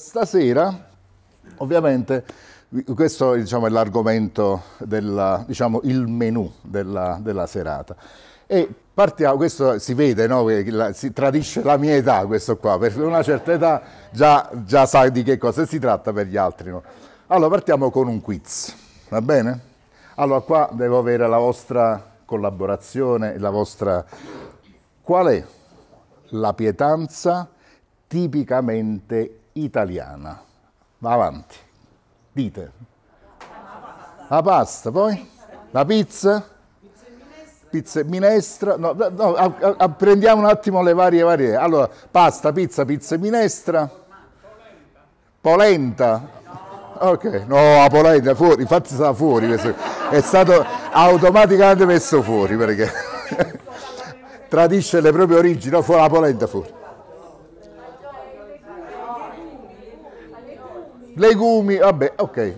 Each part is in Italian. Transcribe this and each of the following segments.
stasera, ovviamente, questo diciamo, è l'argomento, del diciamo, il menù della, della serata. E partiamo, questo si vede, no? si tradisce la mia età questo qua, per una certa età già, già sai di che cosa si tratta per gli altri. No? Allora partiamo con un quiz, va bene? Allora qua devo avere la vostra collaborazione, la vostra... Qual è la pietanza tipicamente italiana. Va avanti, dite. La pasta, poi? La pizza? Pizza e minestra? No, no, apprendiamo un attimo le varie varietà. Allora, pasta, pizza, pizza e minestra? Polenta? Ok, no, la polenta fuori, infatti sta fuori, è stato automaticamente messo fuori perché tradisce le proprie origini, no, la polenta fuori. legumi, vabbè, ok.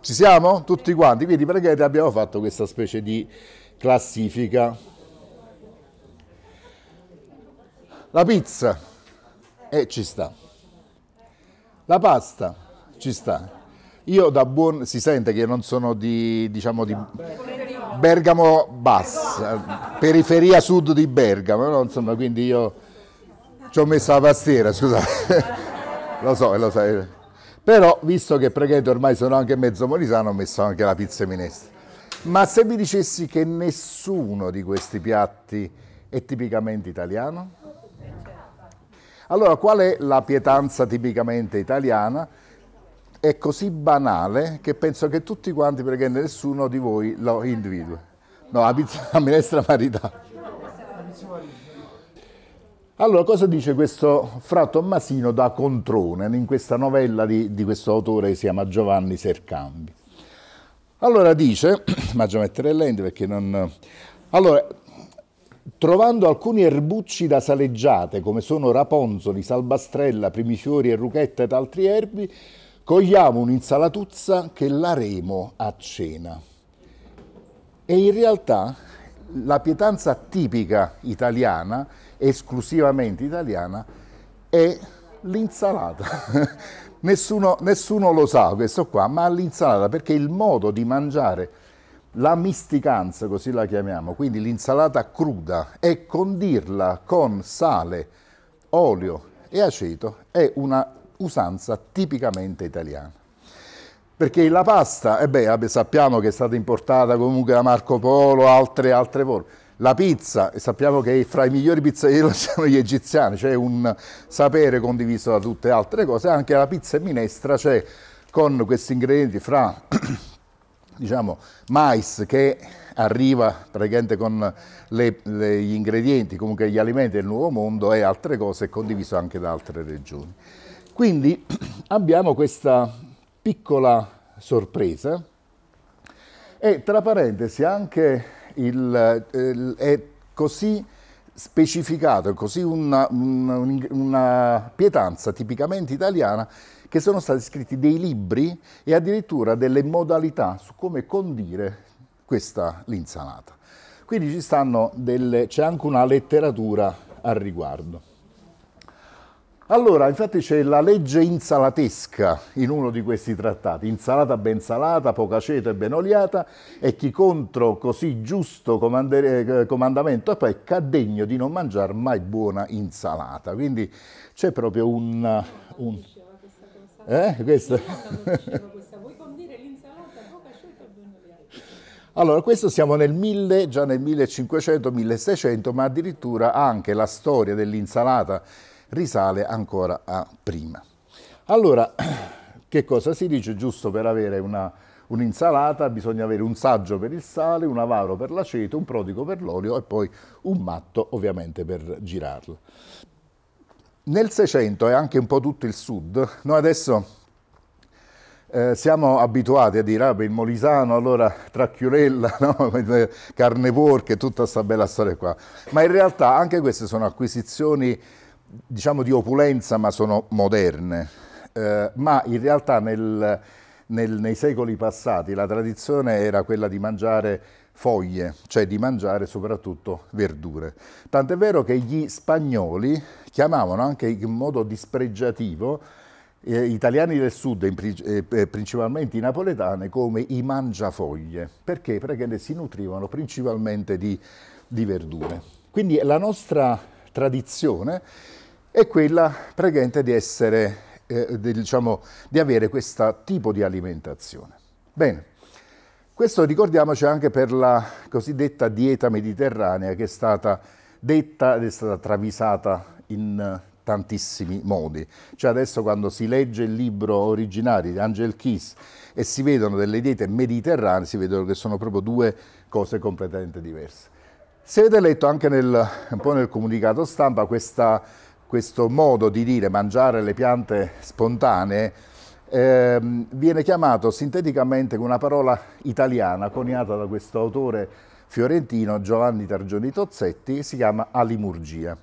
Ci siamo? Tutti quanti? Quindi praticamente abbiamo fatto questa specie di classifica. La pizza, e eh, ci sta. La pasta, ci sta. Io da buon... si sente che non sono di, diciamo, di Bergamo bassa, periferia sud di Bergamo, no? insomma, quindi io ci ho messo la pastiera, scusate. Lo so, lo sai. Però, visto che preghete ormai sono anche mezzo morisano, ho messo anche la pizza e minestra. Ma se vi dicessi che nessuno di questi piatti è tipicamente italiano? Allora, qual è la pietanza tipicamente italiana? È così banale che penso che tutti quanti, perché nessuno di voi lo individua. No, la pizza, la minestra maritata. Allora, cosa dice questo fra Tommasino da Controne in questa novella di, di questo autore che si chiama Giovanni Sercambi? Allora dice, ma già mettere lenti perché non... Allora, trovando alcuni erbucci da saleggiate, come sono raponzoli, salbastrella, primifiori e ruchetta ed altri erbi, cogliamo un'insalatuzza che l'aremo a cena. E in realtà la pietanza tipica italiana esclusivamente italiana è l'insalata. nessuno, nessuno, lo sa questo qua, ma l'insalata perché il modo di mangiare la misticanza, così la chiamiamo, quindi l'insalata cruda, e condirla con sale, olio e aceto è una usanza tipicamente italiana. Perché la pasta, e beh, sappiamo che è stata importata comunque da Marco Polo, altre, altre forme la pizza, e sappiamo che fra i migliori pizzaioli sono gli egiziani, cioè un sapere condiviso da tutte altre cose, anche la pizza e minestra, cioè con questi ingredienti fra diciamo, mais che arriva praticamente con le, le, gli ingredienti, comunque gli alimenti del nuovo mondo e altre cose condiviso anche da altre regioni. Quindi abbiamo questa piccola sorpresa e tra parentesi anche il, il, eh, è così specificato, è così una, una, una pietanza tipicamente italiana che sono stati scritti dei libri e addirittura delle modalità su come condire questa l'insalata. Quindi ci stanno c'è anche una letteratura al riguardo. Allora, infatti c'è la legge insalatesca in uno di questi trattati, insalata ben salata, poca ceto e ben oliata, e chi contro così giusto eh, comandamento è poi caddegno di non mangiare mai buona insalata. Quindi c'è proprio un... un... Eh? Questo... Allora, questo siamo nel 1000, già nel 1500-1600, ma addirittura anche la storia dell'insalata risale ancora a prima. Allora, che cosa si dice? Giusto per avere un'insalata bisogna avere un saggio per il sale, un avaro per l'aceto, un prodigo per l'olio e poi un matto ovviamente per girarlo. Nel Seicento e anche un po' tutto il sud, noi adesso eh, siamo abituati a dire, ah, il Molisano, allora Tracchiurella, no? Carne Porca e tutta questa bella storia qua. Ma in realtà anche queste sono acquisizioni diciamo di opulenza ma sono moderne, eh, ma in realtà nel, nel, nei secoli passati la tradizione era quella di mangiare foglie, cioè di mangiare soprattutto verdure. Tant'è vero che gli spagnoli chiamavano anche in modo dispregiativo eh, italiani del sud, in, eh, eh, principalmente i napoletani, come i mangiafoglie, perché? Perché si nutrivano principalmente di, di verdure. Quindi la nostra tradizione è quella pregante di essere, eh, di, diciamo, di avere questo tipo di alimentazione. Bene, questo ricordiamoci anche per la cosiddetta dieta mediterranea che è stata detta ed è stata travisata in tantissimi modi. Cioè adesso quando si legge il libro originario di Angel Kiss e si vedono delle diete mediterranee, si vedono che sono proprio due cose completamente diverse. Se avete letto anche nel, un po' nel comunicato stampa questa questo modo di dire mangiare le piante spontanee ehm, viene chiamato sinteticamente con una parola italiana coniata da questo autore fiorentino Giovanni Targioni Tozzetti, si chiama alimurgia.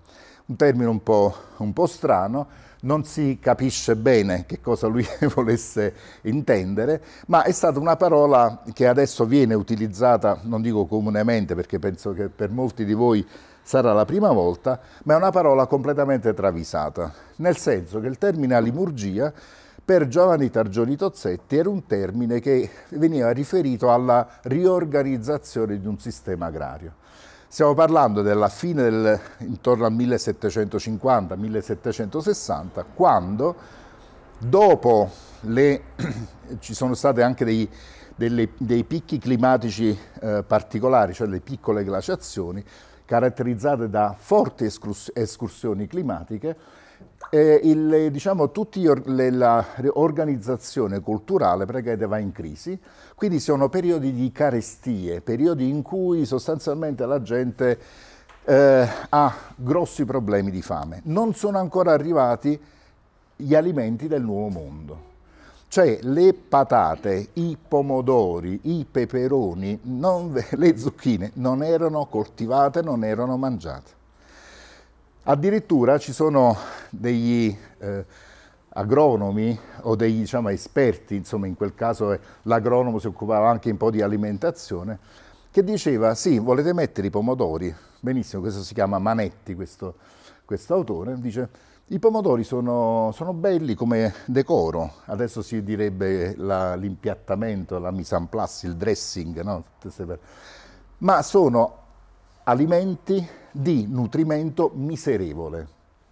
Un termine un po', un po', strano, non si capisce bene che cosa lui volesse intendere, ma è stata una parola che adesso viene utilizzata, non dico comunemente perché penso che per molti di voi sarà la prima volta, ma è una parola completamente travisata, nel senso che il termine alimurgia per Giovanni Targioni Tozzetti era un termine che veniva riferito alla riorganizzazione di un sistema agrario. Stiamo parlando della fine del, intorno al 1750-1760, quando dopo le, ci sono stati anche dei, delle, dei picchi climatici eh, particolari, cioè le piccole glaciazioni, caratterizzate da forti escursioni climatiche, eh, il, diciamo, tutta l'organizzazione culturale praticamente va in crisi, quindi sono periodi di carestie, periodi in cui sostanzialmente la gente eh, ha grossi problemi di fame. Non sono ancora arrivati gli alimenti del nuovo mondo. Cioè le patate, i pomodori, i peperoni, non, le zucchine non erano coltivate, non erano mangiate. Addirittura ci sono degli eh, agronomi o degli diciamo, esperti, insomma in quel caso l'agronomo si occupava anche un po' di alimentazione, che diceva sì, volete mettere i pomodori, benissimo, questo si chiama Manetti, questo, questo autore, dice i pomodori sono, sono, belli come decoro, adesso si direbbe l'impiattamento, la, la mise en place, il dressing, no? ma sono alimenti di nutrimento miserevole.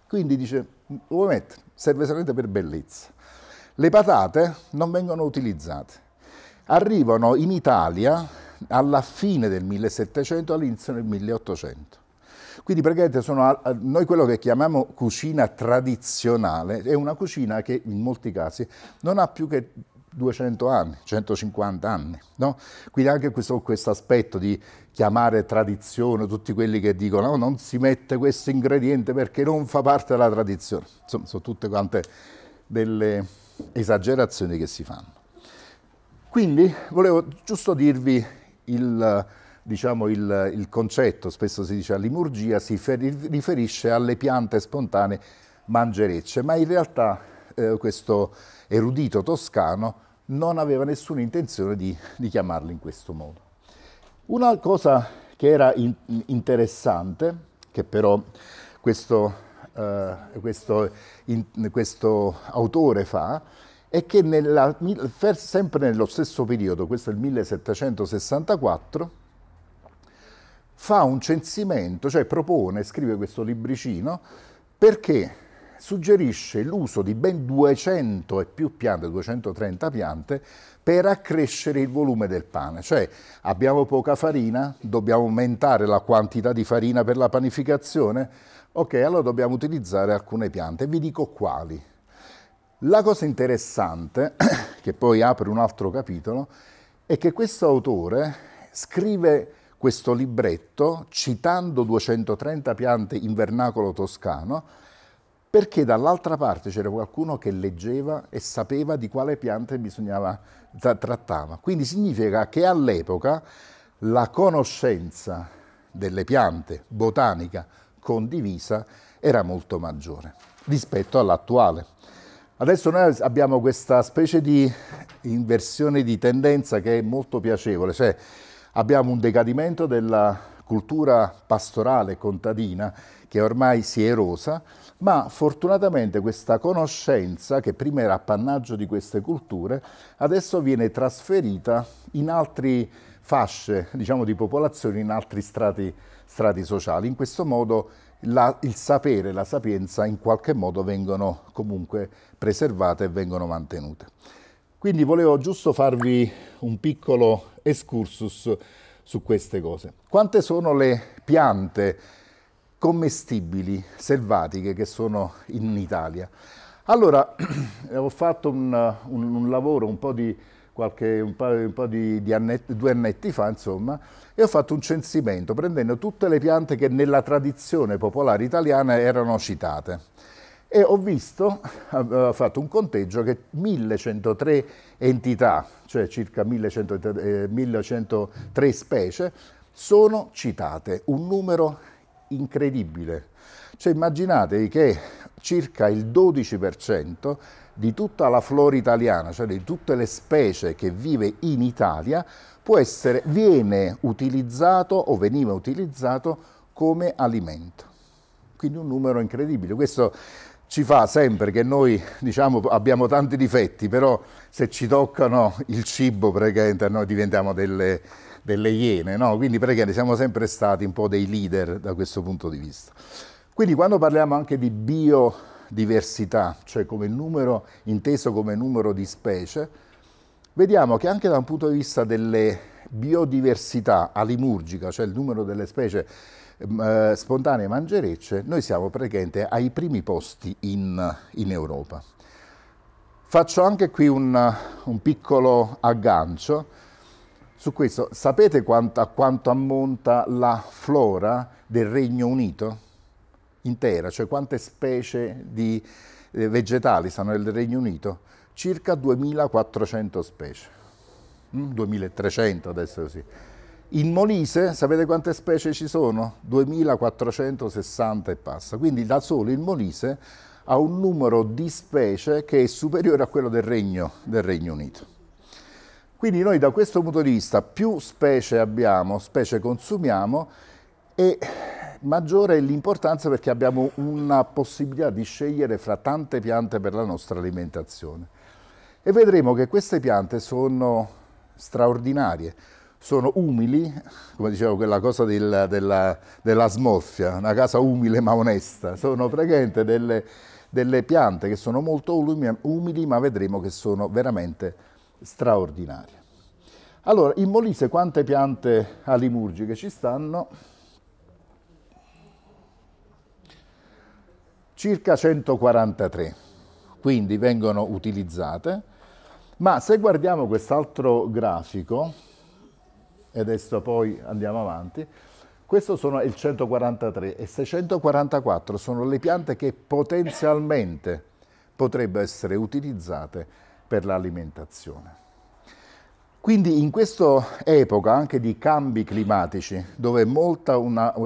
Quindi dice, vuoi mettere? Serve solamente per bellezza. Le patate non vengono utilizzate. Arrivano in Italia alla fine del 1700, all'inizio del 1800. Quindi praticamente sono, noi quello che chiamiamo cucina tradizionale è una cucina che in molti casi non ha più che 200 anni, 150 anni. No? Quindi anche questo, questo aspetto di chiamare tradizione tutti quelli che dicono no, oh, non si mette questo ingrediente perché non fa parte della tradizione. Insomma, sono tutte quante delle esagerazioni che si fanno. Quindi volevo giusto dirvi il diciamo, il, il, concetto, spesso si dice a si riferisce alle piante spontanee mangerecce, ma in realtà eh, questo erudito toscano non aveva nessuna intenzione di, di chiamarli in questo modo. Una cosa che era in, interessante, che però questo, eh, questo, in, questo autore fa, è che nella, sempre nello stesso periodo, questo è il 1764, fa un censimento, cioè propone, scrive questo libricino, perché suggerisce l'uso di ben 200 e più piante, 230 piante, per accrescere il volume del pane. Cioè abbiamo poca farina, dobbiamo aumentare la quantità di farina per la panificazione? Ok, allora dobbiamo utilizzare alcune piante. Vi dico quali. La cosa interessante, che poi apre un altro capitolo, è che questo autore scrive questo libretto citando 230 piante in vernacolo toscano perché dall'altra parte c'era qualcuno che leggeva e sapeva di quale piante bisognava trattava. Quindi significa che all'epoca la conoscenza delle piante botanica condivisa era molto maggiore rispetto all'attuale. Adesso noi abbiamo questa specie di inversione di tendenza che è molto piacevole, cioè abbiamo un decadimento della cultura pastorale contadina che ormai si è erosa, ma fortunatamente questa conoscenza, che prima era appannaggio di queste culture, adesso viene trasferita in altre fasce diciamo, di popolazione, in altri strati, strati sociali. In questo modo la, il sapere e la sapienza in qualche modo vengono comunque preservate e vengono mantenute. Quindi volevo giusto farvi un piccolo excursus su queste cose. Quante sono le piante commestibili selvatiche che sono in Italia? Allora, ho fatto un, un, un lavoro un po' di qualche, un paio, un paio di, di annetti, due annetti fa, insomma, e ho fatto un censimento prendendo tutte le piante che nella tradizione popolare italiana erano citate e ho visto, ho fatto un conteggio che 1103 entità, cioè circa 1103, 1103 eh, specie, sono citate, un numero incredibile. Cioè immaginatevi che circa il 12% di tutta la flora italiana, cioè di tutte le specie che vive in Italia, può essere, viene utilizzato o veniva utilizzato come alimento. Quindi un numero incredibile. Questo ci fa sempre che noi diciamo, abbiamo tanti difetti, però se ci toccano il cibo praticamente noi diventiamo delle, delle iene, no? quindi praticamente siamo sempre stati un po' dei leader da questo punto di vista. Quindi quando parliamo anche di biodiversità, cioè come numero, inteso come numero di specie, vediamo che anche da un punto di vista delle biodiversità alimurgica, cioè il numero delle specie Ehm, eh, spontanee mangerecce, noi siamo praticamente ai primi posti in, in Europa. Faccio anche qui un, un, piccolo aggancio su questo. Sapete a quanto ammonta la flora del Regno Unito? Intera, cioè quante specie di eh, vegetali sono nel Regno Unito? Circa 2400 specie, 2300 mm, adesso sì. In Molise sapete quante specie ci sono? 2460 e passa, quindi da solo il Molise ha un numero di specie che è superiore a quello del Regno, del Regno Unito. Quindi noi da questo punto di vista più specie abbiamo, specie consumiamo e maggiore è l'importanza perché abbiamo una possibilità di scegliere fra tante piante per la nostra alimentazione. E vedremo che queste piante sono straordinarie sono umili, come dicevo quella cosa del, della, della smorfia, una casa umile ma onesta, sono praticamente delle, delle piante che sono molto umili ma vedremo che sono veramente straordinarie. Allora, in Molise quante piante alimurgiche ci stanno? Circa 143, quindi vengono utilizzate, ma se guardiamo quest'altro grafico, e adesso poi andiamo avanti. Questo sono il 143 e 644 sono le piante che potenzialmente potrebbero essere utilizzate per l'alimentazione. Quindi in questa epoca anche di cambi climatici, dove molta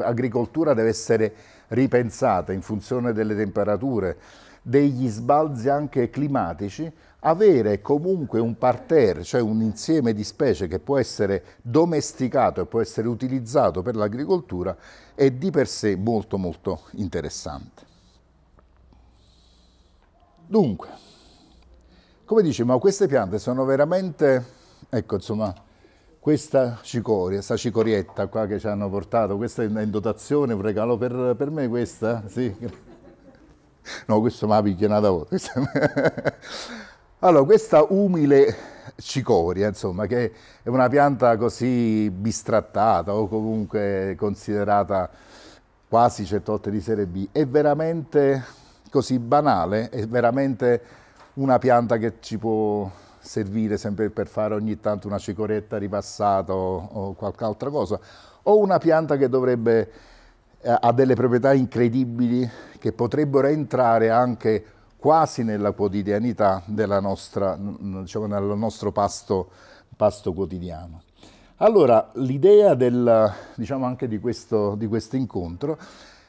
agricoltura deve essere ripensata in funzione delle temperature, degli sbalzi anche climatici, avere comunque un parterre, cioè un insieme di specie che può essere domesticato e può essere utilizzato per l'agricoltura è di per sé molto molto interessante. Dunque, come dice, ma queste piante sono veramente, ecco insomma, questa cicoria, questa cicorietta qua che ci hanno portato, questa è in dotazione, un regalo per, per me questa? Sì. No, questo me la pigliano da volta. Allora, questa umile cicoria, insomma, che è una pianta così bistrattata o comunque considerata quasi certe volte di serie B, è veramente così banale, è veramente una pianta che ci può servire sempre per fare ogni tanto una cicoretta ripassata o, qualche altra cosa, o una pianta che dovrebbe, eh, ha delle proprietà incredibili che potrebbero entrare anche quasi nella quotidianità del diciamo, nostro pasto, pasto quotidiano. Allora, l'idea diciamo anche di questo, di questo incontro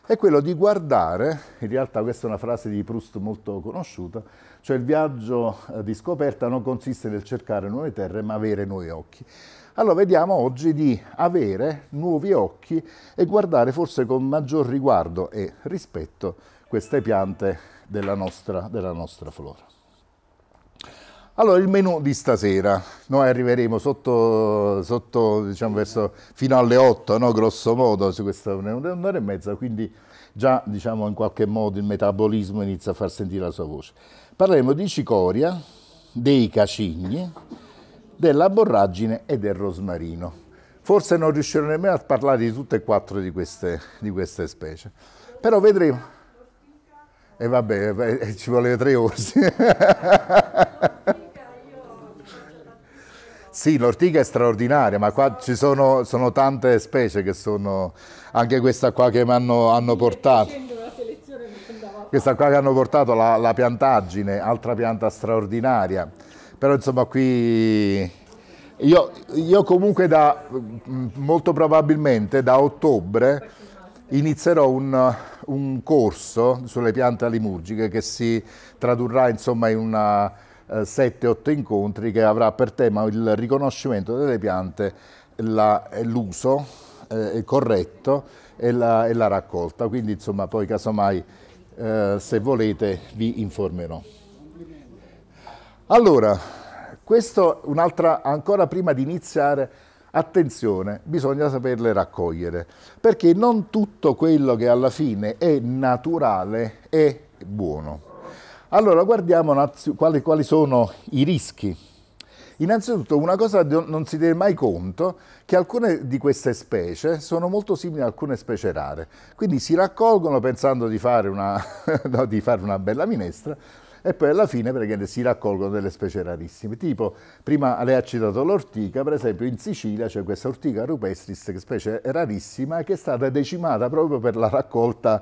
è quello di guardare, in realtà questa è una frase di Proust molto conosciuta, cioè il viaggio eh, di scoperta non consiste nel cercare nuove terre ma avere nuovi occhi. Allora vediamo oggi di avere nuovi occhi e guardare forse con maggior riguardo e rispetto queste piante della nostra, della nostra flora. Allora, il menù di stasera, noi arriveremo sotto, sotto diciamo, verso, fino alle 8, no? grosso modo, su questa un'ora e mezza, quindi già diciamo, in qualche modo il metabolismo inizia a far sentire la sua voce. Parleremo di cicoria, dei cacigni, della borragine e del rosmarino. Forse non riuscirò nemmeno a parlare di tutte e quattro di queste, di queste specie, però vedremo e vabbè, eh, ci vuole tre orsi. Sì, l'ortica è straordinaria, ma qua ci sono, sono, tante specie che sono, anche questa qua che mi hanno, hanno portato. Questa qua che hanno portato la, la, piantaggine, altra pianta straordinaria. Però insomma qui, io, io comunque da, mm, molto probabilmente da ottobre inizierò un, un corso sulle piante alimurgiche che si tradurrà insomma in una 7-8 eh, incontri che avrà per tema il riconoscimento delle piante, eh, l'uso eh, corretto e la, e la, raccolta. Quindi insomma poi casomai eh, se volete vi informerò. Allora, questo un'altra, ancora prima di iniziare attenzione, bisogna saperle raccogliere, perché non tutto quello che alla fine è naturale è buono. Allora guardiamo quali, quali sono i rischi. Innanzitutto una cosa non si tiene mai conto che alcune di queste specie sono molto simili a alcune specie rare, quindi si raccolgono pensando di fare una, no, di fare una bella minestra, e poi alla fine praticamente si raccolgono delle specie rarissime. Tipo, prima lei ha citato l'ortica, per esempio in Sicilia c'è questa ortica rupestris, specie rarissima, che è stata decimata proprio per la raccolta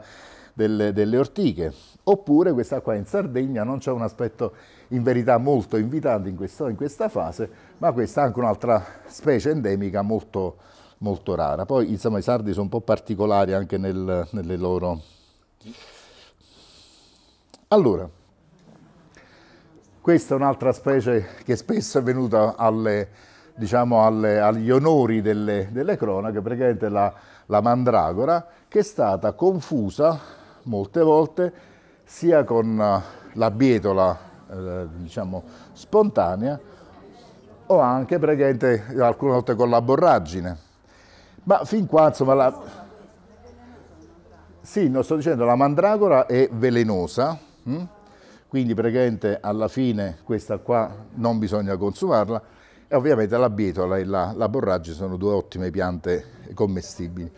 delle, delle, ortiche. Oppure questa qua in Sardegna non c'è un aspetto in verità molto invitante in, questo, in questa fase, ma questa è anche un'altra specie endemica molto, molto, rara. Poi insomma i sardi sono un po' particolari anche nel, nelle loro... Allora, questa è un'altra specie che spesso è venuta alle, diciamo, alle, agli onori delle, delle cronache, praticamente la, la mandragora, che è stata confusa molte volte sia con eh, la bietola eh, diciamo, spontanea o anche praticamente alcune volte con la borragine. Ma fin qua, insomma, la... Sì, non sto dicendo, la mandragora è velenosa, mh? Hm? quindi praticamente alla fine questa qua non bisogna consumarla e ovviamente la bietola e la, la borragine sono due ottime piante commestibili.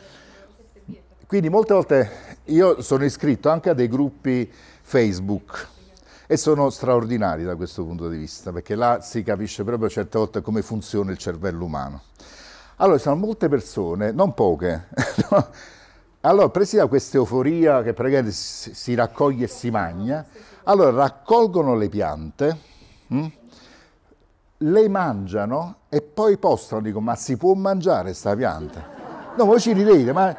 Quindi molte volte io sono iscritto anche a dei gruppi Facebook e sono straordinari da questo punto di vista perché là si capisce proprio certe volte come funziona il cervello umano. Allora, ci sono molte persone, non poche, allora presi da questa euforia che praticamente si raccoglie e si magna, allora raccolgono le piante, mh? Mm, le mangiano e poi postano, dico ma si può mangiare questa pianta? No, voi ci ridete, ma...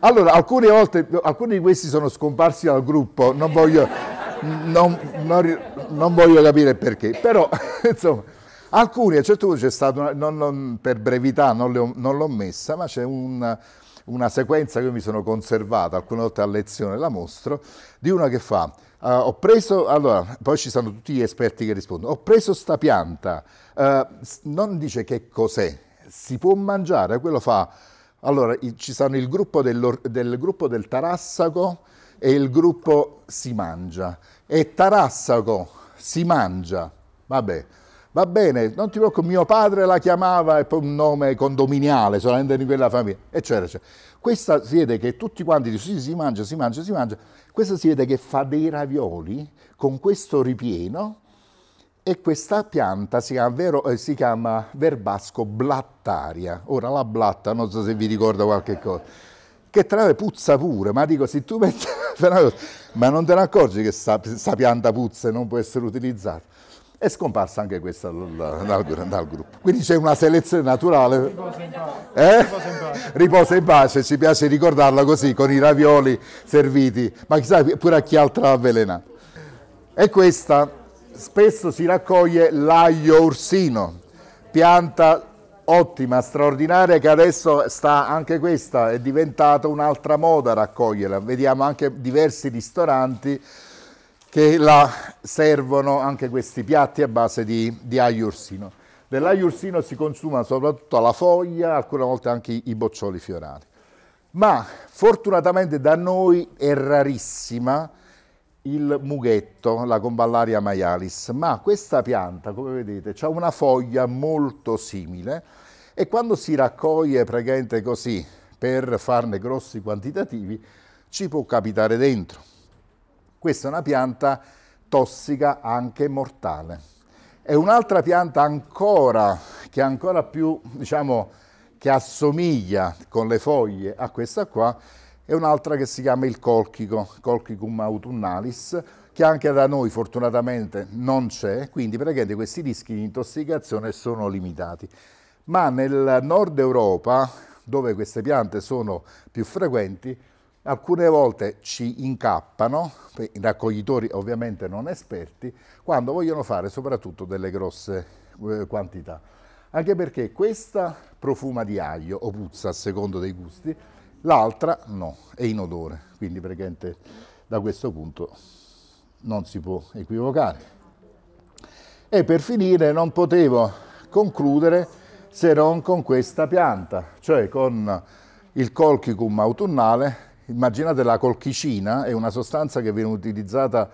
Allora, alcune volte, alcuni di questi sono scomparsi dal gruppo, non voglio, non, non, non voglio capire perché, però insomma, alcuni, a un certo punto c'è stato, una, non, per brevità non l'ho messa, ma c'è un una sequenza che io mi sono conservata, alcune volte a lezione la mostro, di una che fa, uh, ho preso, allora, poi ci sono tutti gli esperti che rispondono, ho preso sta pianta, uh, non dice che cos'è, si può mangiare, quello fa, allora ci sono il gruppo del, del gruppo del Tarassaco e il gruppo si mangia, e Tarassaco si mangia, vabbè, Va bene, non ti preoccupare, mio padre la chiamava e poi un nome condominiale, solamente di quella famiglia, eccetera, eccetera. Questa si vede che tutti quanti dicono sì, si mangia, si mangia, si mangia. Questa si vede che fa dei ravioli con questo ripieno e questa pianta si chiama, vero, eh, si chiama verbasco blattaria. Ora la blatta, non so se vi ricorda qualche cosa, che tra l'altro puzza pure, ma dico, se tu metti... ma non te ne accorgi che questa pianta puzza e non può essere utilizzata? è scomparsa anche questa dal, dal gruppo. Quindi c'è una selezione naturale. Riposa in, eh? Riposa, in pace, ci piace ricordarla così, con i ravioli serviti, ma chissà pure a chi altro altra avvelena. E questa spesso si raccoglie l'aglio ursino, pianta ottima, straordinaria, che adesso sta anche questa, è diventata un'altra moda raccoglierla. Vediamo anche diversi ristoranti che la servono anche questi piatti a base di, di aglio ursino. Dell'aglio ursino si consuma soprattutto la foglia, alcune volte anche i, boccioli fiorali. Ma fortunatamente da noi è rarissima il mughetto, la comballaria maialis, ma questa pianta, come vedete, ha una foglia molto simile e quando si raccoglie praticamente così per farne grossi quantitativi ci può capitare dentro. Questa è una pianta tossica anche mortale. È un'altra pianta ancora, che è ancora più, diciamo, che assomiglia con le foglie a questa qua, è un'altra che si chiama il colchico, colchicum autunnalis, che anche da noi fortunatamente non c'è, quindi praticamente questi rischi di intossicazione sono limitati. Ma nel nord Europa, dove queste piante sono più frequenti, alcune volte ci incappano, i raccoglitori ovviamente non esperti, quando vogliono fare soprattutto delle grosse eh, quantità. Anche perché questa profuma di aglio o puzza a secondo dei gusti, l'altra no, è inodore, quindi praticamente da questo punto non si può equivocare. E per finire non potevo concludere se non con questa pianta, cioè con il colchicum autunnale Immaginate la colchicina, è una sostanza che viene utilizzata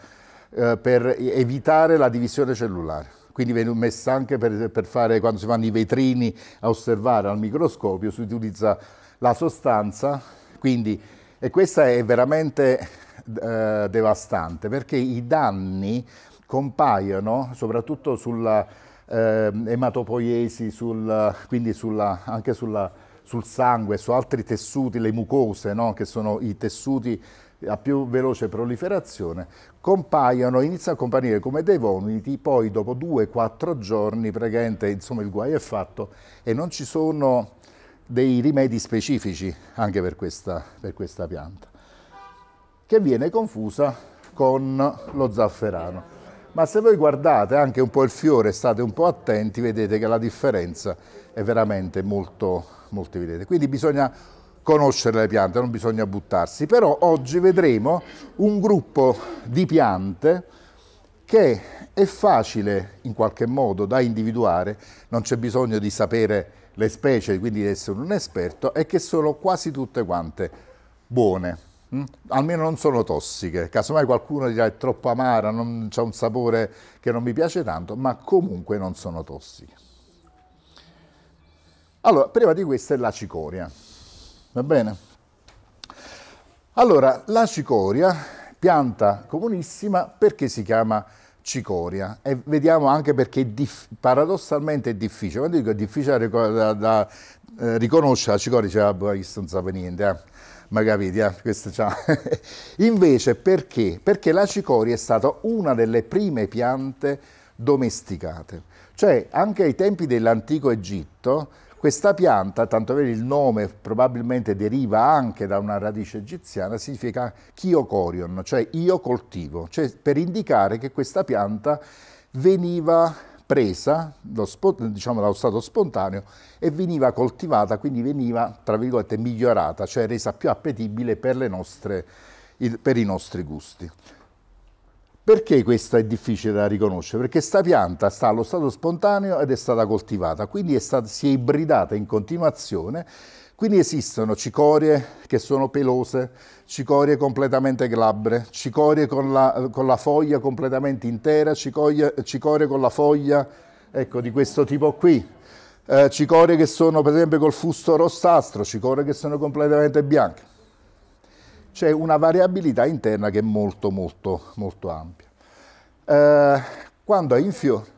eh, per evitare la divisione cellulare. Quindi viene messa anche per, per fare, quando si fanno i vetrini a osservare al microscopio, si utilizza la sostanza, quindi, e questa è veramente eh, devastante, perché i danni compaiono soprattutto sulla eh, ematopoiesi, sul, quindi sulla, anche sulla sul sangue, su altri tessuti, le mucose, no? che sono i tessuti a più veloce proliferazione, compaiono, iniziano a comparire come dei vomiti, poi dopo 2-4 giorni praticamente insomma, il guaio è fatto e non ci sono dei rimedi specifici anche per questa, per questa pianta, che viene confusa con lo zafferano. Ma se voi guardate anche un po' il fiore, state un po' attenti, vedete che la differenza è veramente molto, molte vedete. Quindi bisogna conoscere le piante, non bisogna buttarsi. Però oggi vedremo un gruppo di piante che è facile in qualche modo da individuare, non c'è bisogno di sapere le specie, quindi di essere un esperto, e che sono quasi tutte quante buone. Mm? Almeno non sono tossiche, casomai qualcuno dirà è troppo amara, non c'è un sapore che non mi piace tanto, ma comunque non sono tossiche. Allora, prima di questa è la cicoria, va bene? Allora, la cicoria, pianta comunissima, perché si chiama cicoria? E vediamo anche perché è paradossalmente è difficile. Quando dico è difficile da, da eh, riconoscere, la cicoria dice, ah, questo non sapeva niente, eh. ma capite, eh? questo cioè. Invece perché? Perché la cicoria è stata una delle prime piante domesticate. Cioè, anche ai tempi dell'antico Egitto, questa pianta, tanto vero il nome probabilmente deriva anche da una radice egiziana, significa chiocorion, cioè io coltivo, cioè per indicare che questa pianta veniva presa diciamo, dallo stato spontaneo e veniva coltivata, quindi veniva, tra virgolette, migliorata, cioè resa più appetibile per, nostre, per i nostri gusti. Perché questa è difficile da riconoscere? Perché sta pianta sta allo stato spontaneo ed è stata coltivata, quindi è stata, si è ibridata in continuazione quindi esistono cicorie che sono pelose, cicorie completamente glabre, cicorie con la, con la foglia completamente intera, cicorie, cicorie con la foglia ecco, di questo tipo qui, eh, cicorie che sono per esempio col fusto rossastro, cicorie che sono completamente bianche c'è una variabilità interna che è molto molto molto ampia. Eh, quando è in fiore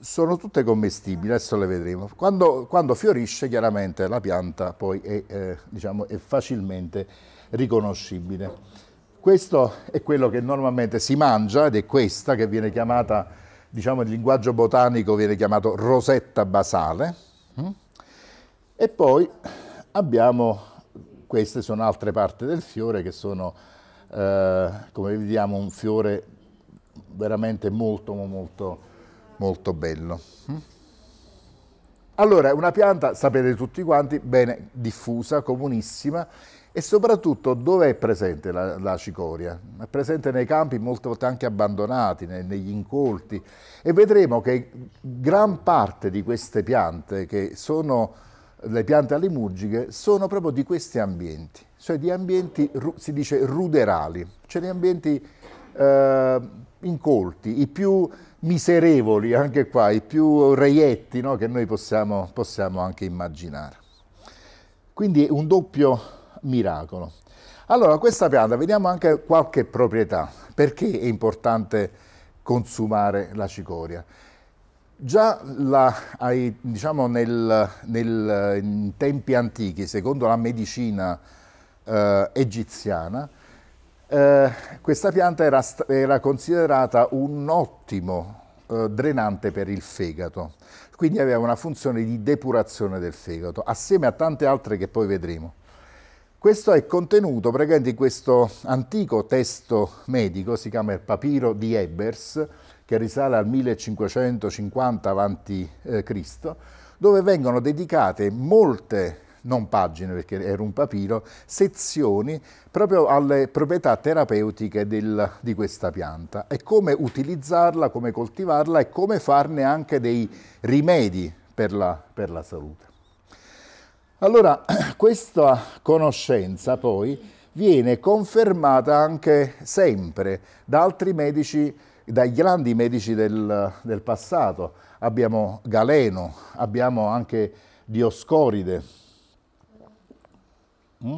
sono tutte commestibili, adesso le vedremo. Quando, quando fiorisce chiaramente la pianta poi è, eh, diciamo, è facilmente riconoscibile. Questo è quello che normalmente si mangia ed è questa che viene chiamata, diciamo in linguaggio botanico viene chiamato rosetta basale. Mm? E poi abbiamo queste sono altre parti del fiore che sono, eh, come vediamo, un fiore veramente molto, molto, molto bello. Mm? Allora, una pianta, sapete tutti quanti, bene diffusa, comunissima, e soprattutto dove è presente la, la, cicoria? È presente nei campi molte volte anche abbandonati, nei, negli incolti e vedremo che gran parte di queste piante che sono le piante alimurgiche sono proprio di questi ambienti, cioè di ambienti, si dice, ruderali, cioè di ambienti eh, incolti, i più miserevoli anche qua, i più reietti no, che noi possiamo, possiamo anche immaginare. Quindi è un doppio miracolo. Allora, questa pianta, vediamo anche qualche proprietà. Perché è importante consumare la cicoria? Già la, ai, diciamo nel, nel, in tempi antichi, secondo la medicina eh, egiziana, eh, questa pianta era, era, considerata un ottimo eh, drenante per il fegato, quindi aveva una funzione di depurazione del fegato, assieme a tante altre che poi vedremo. Questo è contenuto praticamente in questo antico testo medico, si chiama il papiro di Ebers, che risale al 1550 avanti eh, Cristo, dove vengono dedicate molte non pagine perché era un papiro, sezioni proprio alle proprietà terapeutiche del, di questa pianta e come utilizzarla, come coltivarla e come farne anche dei rimedi per la, per la salute. Allora, questa conoscenza poi viene confermata anche sempre da altri medici dai grandi medici del, del passato, abbiamo Galeno, abbiamo anche Dioscoride. Mm?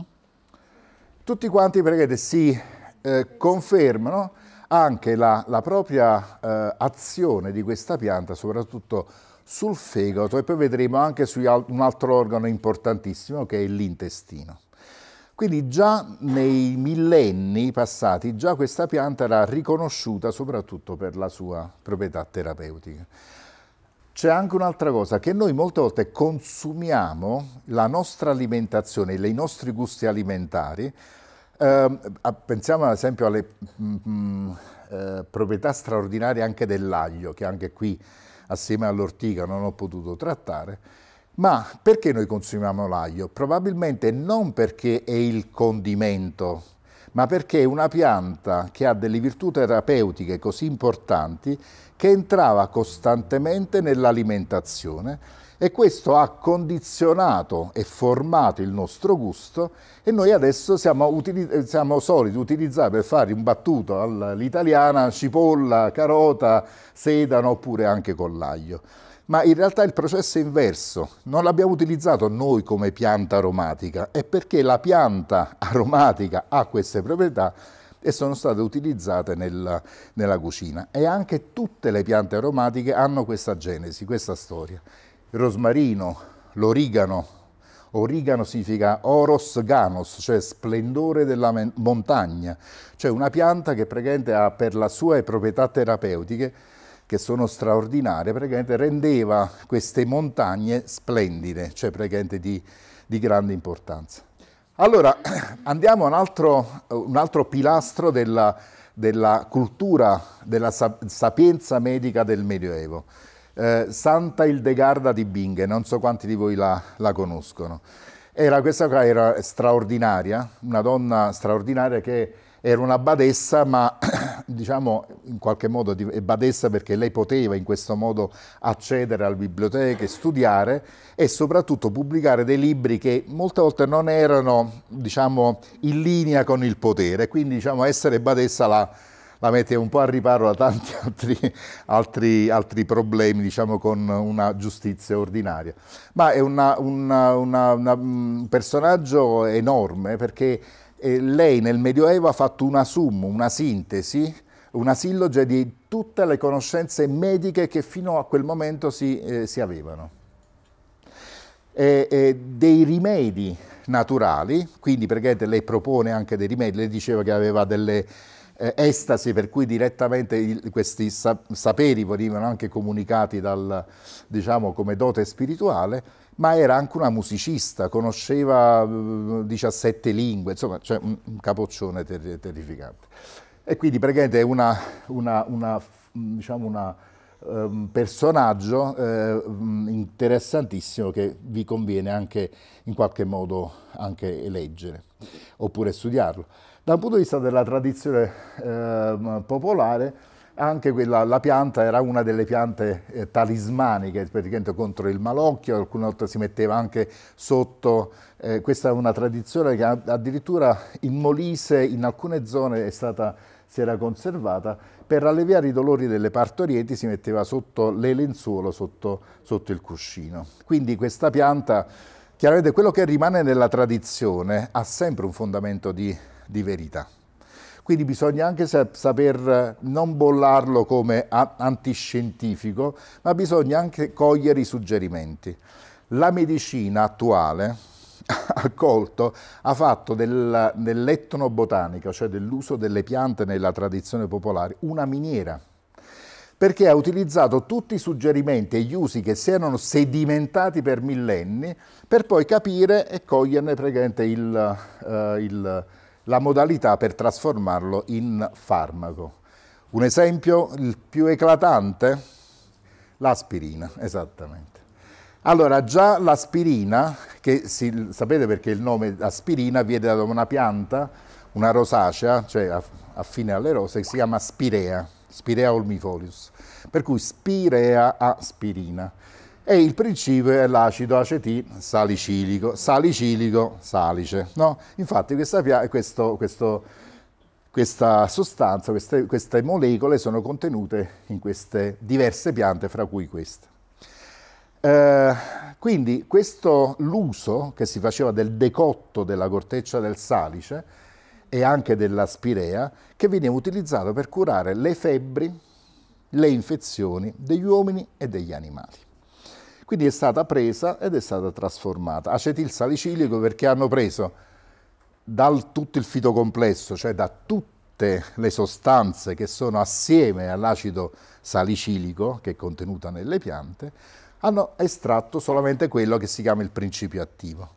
Tutti quanti, vedete, si eh, confermano anche la, la propria eh, azione di questa pianta, soprattutto sul fegato e poi vedremo anche su un altro organo importantissimo che è l'intestino. Quindi già nei millenni passati, già questa pianta era riconosciuta soprattutto per la sua proprietà terapeutica. C'è anche un'altra cosa, che noi molte volte consumiamo la nostra alimentazione, i nostri gusti alimentari, eh, pensiamo ad esempio alle mm, mm, eh, proprietà straordinarie anche dell'aglio, che anche qui assieme all'ortica non ho potuto trattare, ma perché noi consumiamo l'aglio? Probabilmente non perché è il condimento, ma perché è una pianta che ha delle virtù terapeutiche così importanti che entrava costantemente nell'alimentazione e questo ha condizionato e formato il nostro gusto e noi adesso siamo, utili siamo soliti utilizzare per fare un battuto all'italiana cipolla, carota, sedano oppure anche con l'aglio ma in realtà il processo è inverso. Non l'abbiamo utilizzato noi come pianta aromatica, è perché la pianta aromatica ha queste proprietà e sono state utilizzate nel, nella cucina. E anche tutte le piante aromatiche hanno questa genesi, questa storia. Il rosmarino, l'origano, origano significa oros ganos, cioè splendore della montagna, cioè una pianta che praticamente ha per le sue proprietà terapeutiche che sono straordinarie, praticamente rendeva queste montagne splendide, cioè praticamente di, di grande importanza. Allora, andiamo a un altro, un altro pilastro della, della cultura, della sapienza medica del Medioevo. Eh, Santa Ildegarda di Binghe, non so quanti di voi la, la conoscono. Era, questa qua era straordinaria, una donna straordinaria che era una badessa, ma diciamo in qualche modo badessa perché lei poteva in questo modo accedere alle biblioteche, studiare e soprattutto pubblicare dei libri che molte volte non erano diciamo, in linea con il potere, quindi diciamo, essere badessa la, la mette un po' a riparo da tanti altri, altri, altri, problemi, diciamo, con una giustizia ordinaria. Ma è una, una, una, un personaggio enorme perché lei nel Medioevo ha fatto una summa, una sintesi, una silloge di tutte le conoscenze mediche che fino a quel momento si, eh, si avevano. E, e dei rimedi naturali, quindi praticamente lei propone anche dei rimedi, lei diceva che aveva delle eh, estasi per cui direttamente il, questi saperi venivano anche comunicati dal, diciamo, come dote spirituale, ma era anche una musicista, conosceva 17 mm, lingue, insomma, cioè un, un capoccione ter terrificante. E quindi praticamente è una, una, una, mm, diciamo una un ehm, personaggio eh, mm, interessantissimo che vi conviene anche in qualche modo anche leggere oppure studiarlo. Dal punto di vista della tradizione eh, popolare, anche quella, la pianta era una delle piante eh, talismaniche, praticamente contro il malocchio, alcune volte si metteva anche sotto, eh, questa è una tradizione che addirittura in Molise in alcune zone stata, si era conservata, per alleviare i dolori delle partorieti si metteva sotto le lenzuola, sotto, sotto il cuscino. Quindi questa pianta, chiaramente quello che rimane nella tradizione ha sempre un fondamento di, di verità. Quindi bisogna anche saper non bollarlo come antiscientifico, ma bisogna anche cogliere i suggerimenti. La medicina attuale ha colto, ha fatto del, dell'etnobotanica, cioè dell'uso delle piante nella tradizione popolare, una miniera perché ha utilizzato tutti i suggerimenti e gli usi che si erano sedimentati per millenni per poi capire e coglierne praticamente il, uh, il la modalità per trasformarlo in farmaco. Un esempio il più eclatante? L'aspirina, esattamente. Allora, già l'aspirina, che si, sapete perché il nome aspirina viene da una pianta, una rosacea, cioè affine alle rose, che si chiama spirea, spirea olmifolius, per cui spirea aspirina e il principio è l'acido acetilsalicilico, salicilico, salice. No? Infatti questa, questo, questo, questa sostanza, queste, queste molecole sono contenute in queste diverse piante, fra cui questa. Eh, quindi questo l'uso che si faceva del decotto della corteccia del salice e anche della spirea, che veniva utilizzato per curare le febbri, le infezioni degli uomini e degli animali. Quindi è stata presa ed è stata trasformata. Acetil salicilico perché hanno preso dal tutto il fitocomplesso, cioè da tutte le sostanze che sono assieme all'acido salicilico che è contenuta nelle piante, hanno estratto solamente quello che si chiama il principio attivo.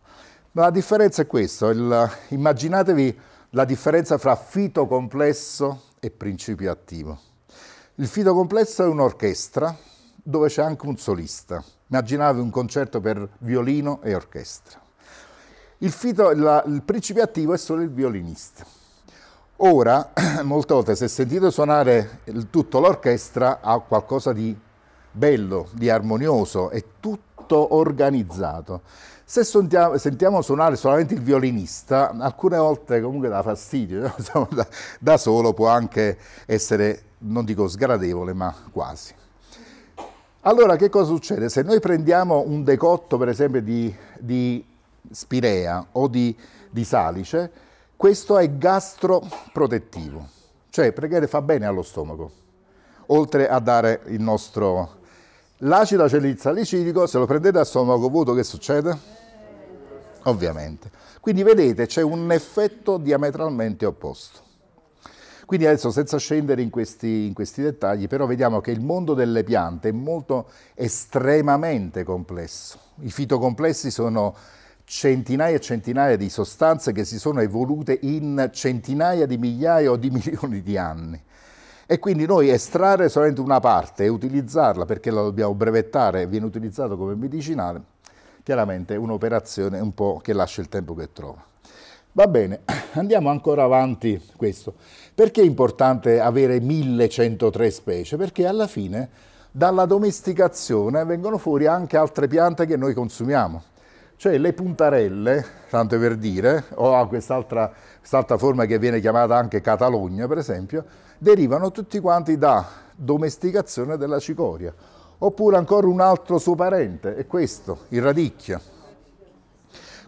Ma la differenza è questa, il, immaginatevi la differenza fra fitocomplesso e principio attivo. Il fitocomplesso è un'orchestra dove c'è anche un solista. Immaginavi un concerto per violino e orchestra. Il, fito, la, il principe attivo è solo il violinista. Ora, molte volte, se sentite suonare il, tutto l'orchestra, ha qualcosa di bello, di armonioso, è tutto organizzato. Se sentiamo, sentiamo, suonare solamente il violinista, alcune volte comunque dà fastidio, da, da solo può anche essere, non dico sgradevole, ma quasi. Allora che cosa succede? Se noi prendiamo un decotto per esempio di, di spirea o di, di salice, questo è gastroprotettivo, cioè pregare fa bene allo stomaco, oltre a dare il nostro... L'acido acelizzalicilico, se lo prendete a stomaco vuoto che succede? Ovviamente. Quindi vedete c'è un effetto diametralmente opposto. Quindi adesso senza scendere in questi, in questi dettagli, però vediamo che il mondo delle piante è molto estremamente complesso. I fitocomplessi sono centinaia e centinaia di sostanze che si sono evolute in centinaia di migliaia o di milioni di anni. E quindi noi estrarre solamente una parte e utilizzarla perché la dobbiamo brevettare, e viene utilizzato come medicinale, chiaramente è un'operazione un po' che lascia il tempo che trova. Va bene, andiamo ancora avanti questo. Perché è importante avere 1103 specie? Perché alla fine dalla domesticazione vengono fuori anche altre piante che noi consumiamo. Cioè le puntarelle, tanto per dire, o a quest'altra quest forma che viene chiamata anche Catalogna per esempio, derivano tutti quanti da domesticazione della cicoria. Oppure ancora un altro suo parente, è questo, il radicchio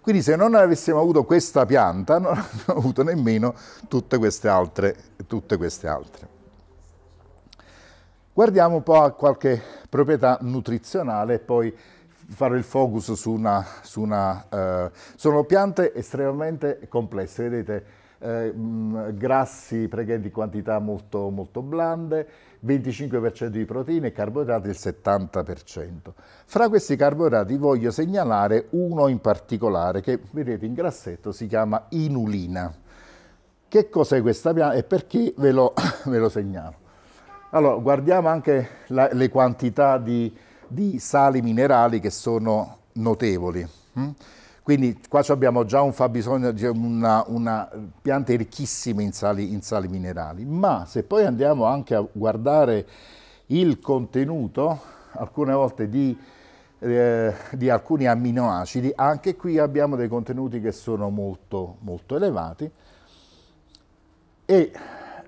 quindi se non avessimo avuto questa pianta non avremmo avuto nemmeno tutte queste, altre, tutte queste altre. Guardiamo un po' a qualche proprietà nutrizionale e poi fare il focus su una... Su una eh, sono piante estremamente complesse, vedete, eh, mh, mm, grassi presenti in quantità molto, molto blande, 25% di proteine e carboidrati il 70%. Fra questi carboidrati voglio segnalare uno in particolare che vedete in grassetto si chiama inulina. Che cos'è questa pianta e perché ve lo, ve lo segnalo? Allora, guardiamo anche la, le quantità di, di, sali minerali che sono notevoli. Hm? Quindi qua abbiamo già un fabbisogno di una, una piante ricchissime in sali, in sali minerali, ma se poi andiamo anche a guardare il contenuto, alcune volte di, eh, di alcuni amminoacidi, anche qui abbiamo dei contenuti che sono molto, molto elevati e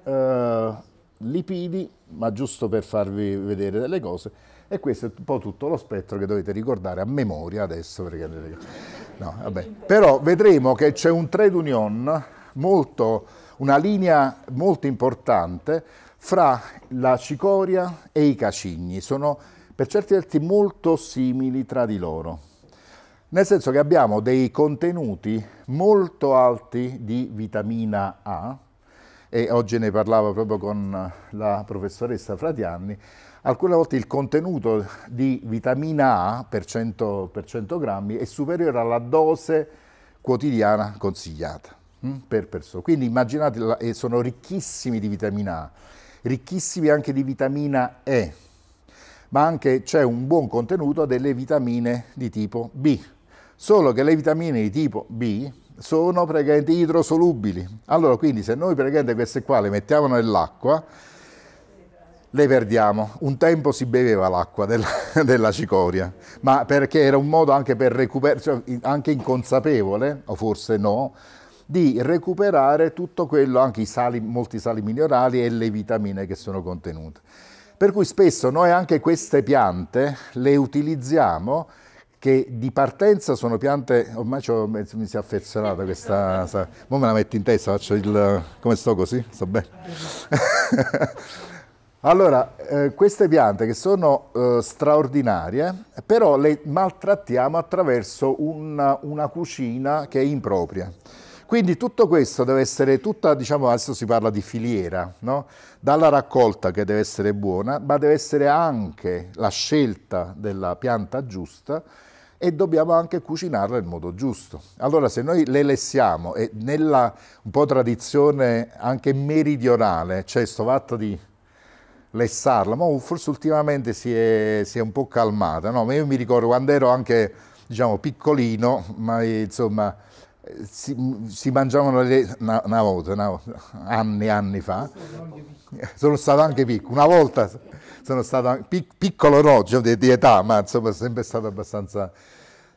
eh, lipidi, ma giusto per farvi vedere delle cose, e questo è un po' tutto lo spettro che dovete ricordare a memoria adesso. Perché... No, vabbè. Però vedremo che c'è un trade union, molto, una linea molto importante fra la cicoria e i cacigni. Sono per certi versi molto simili tra di loro. Nel senso che abbiamo dei contenuti molto alti di vitamina A, e oggi ne parlavo proprio con la professoressa Fratianni, alcune volte il contenuto di vitamina A per 100, per 100 grammi è superiore alla dose quotidiana consigliata mm, per persona. Quindi immaginate, sono ricchissimi di vitamina A, ricchissimi anche di vitamina E, ma anche c'è un buon contenuto delle vitamine di tipo B. Solo che le vitamine di tipo B sono praticamente idrosolubili. Allora, quindi se noi praticamente queste qua le mettiamo nell'acqua, le perdiamo. Un tempo si beveva l'acqua della, della, cicoria, ma perché era un modo anche per recuperare, cioè, anche inconsapevole, o forse no, di recuperare tutto quello, anche i sali, molti sali minerali e le vitamine che sono contenute. Per cui spesso noi anche queste piante le utilizziamo che di partenza sono piante, ormai mi si è affezionata questa, ora me la metto in testa, faccio il, come sto così? Sto bene? Allora, eh, queste piante che sono eh, straordinarie, però le maltrattiamo attraverso una, una, cucina che è impropria. Quindi tutto questo deve essere tutta, diciamo adesso si parla di filiera, no? dalla raccolta che deve essere buona, ma deve essere anche la scelta della pianta giusta e dobbiamo anche cucinarla in modo giusto. Allora se noi le lessiamo e nella un po' tradizione anche meridionale, cioè sto fatto di lessarla, ma uh, forse ultimamente si è, si è un po' calmata, no? ma io mi ricordo quando ero anche diciamo, piccolino, ma eh, insomma eh, si, mm, si mangiavano le, una, una volta, una, anni anni fa, sono stato anche piccolo, una volta sono stato pic, piccolo no, di, di età, ma insomma sempre stato abbastanza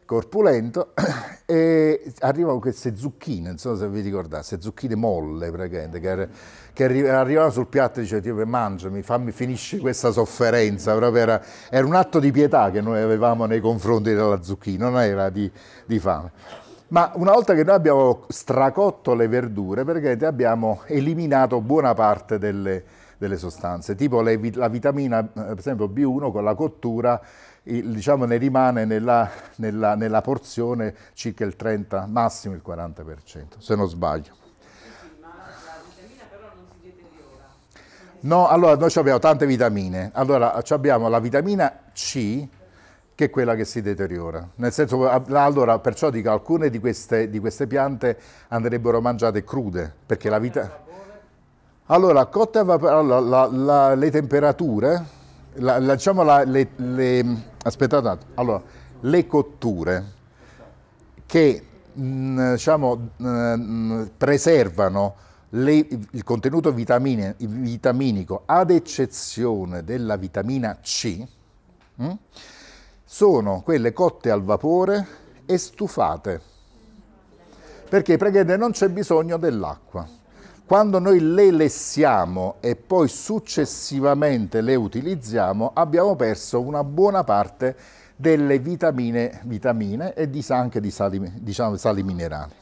corpulento e arrivano queste zucchine, non so se vi ricordate, queste zucchine molle praticamente, che, che arrivavano sul piatto e dicevano tipo mangiami, fammi finisci questa sofferenza, proprio era, era, un atto di pietà che noi avevamo nei confronti della zucchina, non era di, di fame. Ma una volta che noi abbiamo stracotto le verdure, praticamente abbiamo eliminato buona parte delle, delle sostanze, tipo le, la vitamina, eh, per esempio B1 con la cottura il, diciamo, ne rimane nella, nella, nella, porzione circa il 30, massimo il 40%, se non sbaglio. No, allora noi abbiamo tante vitamine. Allora abbiamo la vitamina C, che è quella che si deteriora. Nel senso, allora, perciò dico, alcune di queste, di queste piante andrebbero mangiate crude, perché la vita... Allora, cotte a vapore, allora, la, la, le temperature, la, diciamo le, le Aspettate, allora, le cotture che mm, diciamo, mm, mm, preservano le, il contenuto vitamine, vitaminico ad eccezione della vitamina C sono quelle cotte al vapore e stufate perché praticamente non c'è bisogno dell'acqua quando noi le lessiamo e poi successivamente le utilizziamo, abbiamo perso una buona parte delle vitamine, vitamine e anche di sali, diciamo, sali minerali.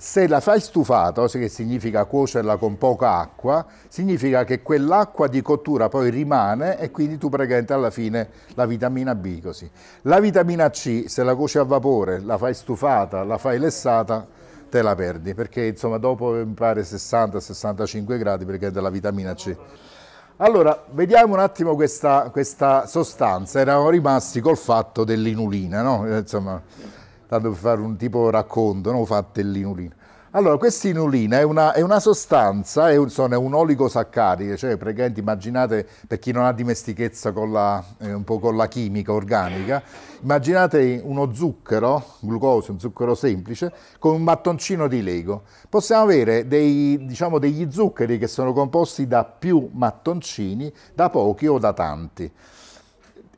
se la fai stufata, cioè che significa cuocerla con poca acqua, significa che quell'acqua di cottura poi rimane e quindi tu praticamente alla fine la vitamina B così. La vitamina C, se la cuoci a vapore, la fai stufata, la fai lessata, te la perdi, perché insomma dopo mi pare 60-65 gradi perché è della vitamina C. Allora, vediamo un attimo questa, questa sostanza, eravamo rimasti col fatto dell'inulina, no? Eh, insomma, tanto per fare un tipo racconto, non fate l'inulina. Allora, questa inulina è una, è una sostanza, è un, sono, è un oligosaccaride, cioè praticamente immaginate, per chi non ha dimestichezza con la, eh, un po' con la chimica organica, immaginate uno zucchero, glucosio, un zucchero semplice, con un mattoncino di lego. Possiamo avere dei, diciamo, degli zuccheri che sono composti da più mattoncini, da pochi o da tanti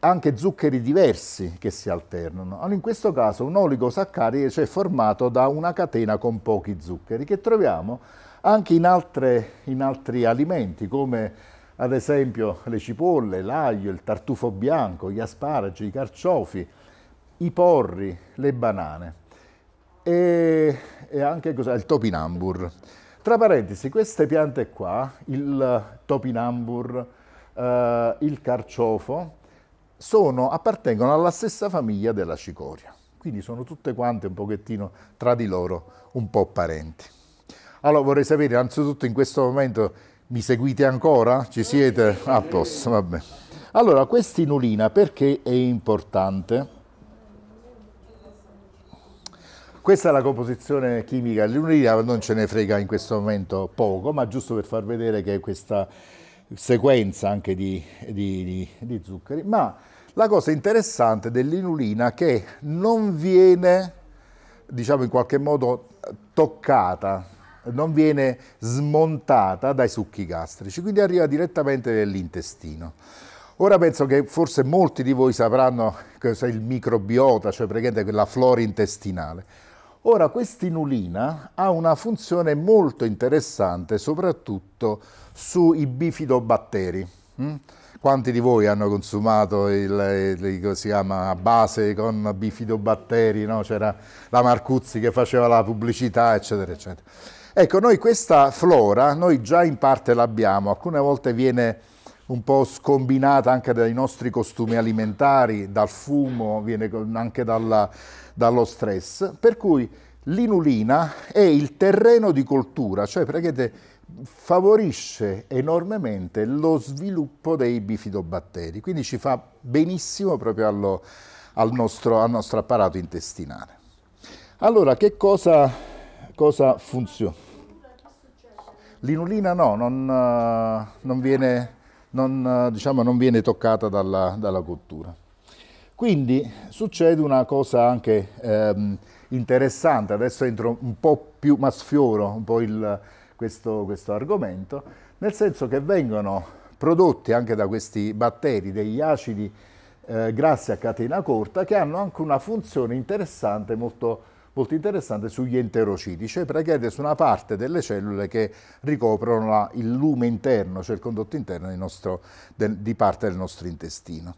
anche zuccheri diversi che si alternano. Allora in questo caso un oligosaccaride cioè formato da una catena con pochi zuccheri che troviamo anche in, altre, in altri alimenti come ad esempio le cipolle, l'aglio, il tartufo bianco, gli asparagi, i carciofi, i porri, le banane e, e anche cosa, il topinambur. Tra parentesi, queste piante qua, il topinambur, eh, il carciofo, sono, appartengono alla stessa famiglia della cicoria. Quindi sono tutte quante un pochettino tra di loro un po' parenti. Allora vorrei sapere, anzitutto in questo momento mi seguite ancora? Ci siete? A ah, posto, vabbè. Allora, questa inulina perché è importante? Questa è la composizione chimica dell'inulina, non ce ne frega in questo momento poco, ma giusto per far vedere che è questa sequenza anche di, di, di, di zuccheri, ma la cosa interessante dell'inulina è che non viene, diciamo in qualche modo, toccata, non viene smontata dai succhi gastrici, quindi arriva direttamente nell'intestino. Ora penso che forse molti di voi sapranno cos'è il microbiota, cioè praticamente quella flora intestinale. Ora, quest'inulina ha una funzione molto interessante soprattutto sui bifidobatteri. Hm? Quanti di voi hanno consumato il, il chiama, base con bifidobatteri, no? c'era la Marcuzzi che faceva la pubblicità, eccetera, eccetera. Ecco, noi questa flora, noi già in parte l'abbiamo, alcune volte viene un po' scombinata anche dai nostri costumi alimentari, dal fumo, viene anche dalla, dallo stress, per cui l'inulina è il terreno di coltura, cioè praticamente favorisce enormemente lo sviluppo dei bifidobatteri, quindi ci fa benissimo proprio allo, al, nostro, al, nostro, apparato intestinale. Allora, che cosa, cosa funziona? L'inulina no, non, eh, non, viene, non, eh, diciamo, non, viene, toccata dalla, dalla cottura. Quindi succede una cosa anche ehm, interessante, adesso entro un po' più, ma sfioro un po' il, questo, questo argomento, nel senso che vengono prodotti anche da questi batteri degli acidi eh, grassi a catena corta che hanno anche una funzione interessante, molto, molto interessante sugli enterociti, cioè praticamente su una parte delle cellule che ricoprono la, il lume interno, cioè il condotto interno nostro, del, di parte del nostro intestino.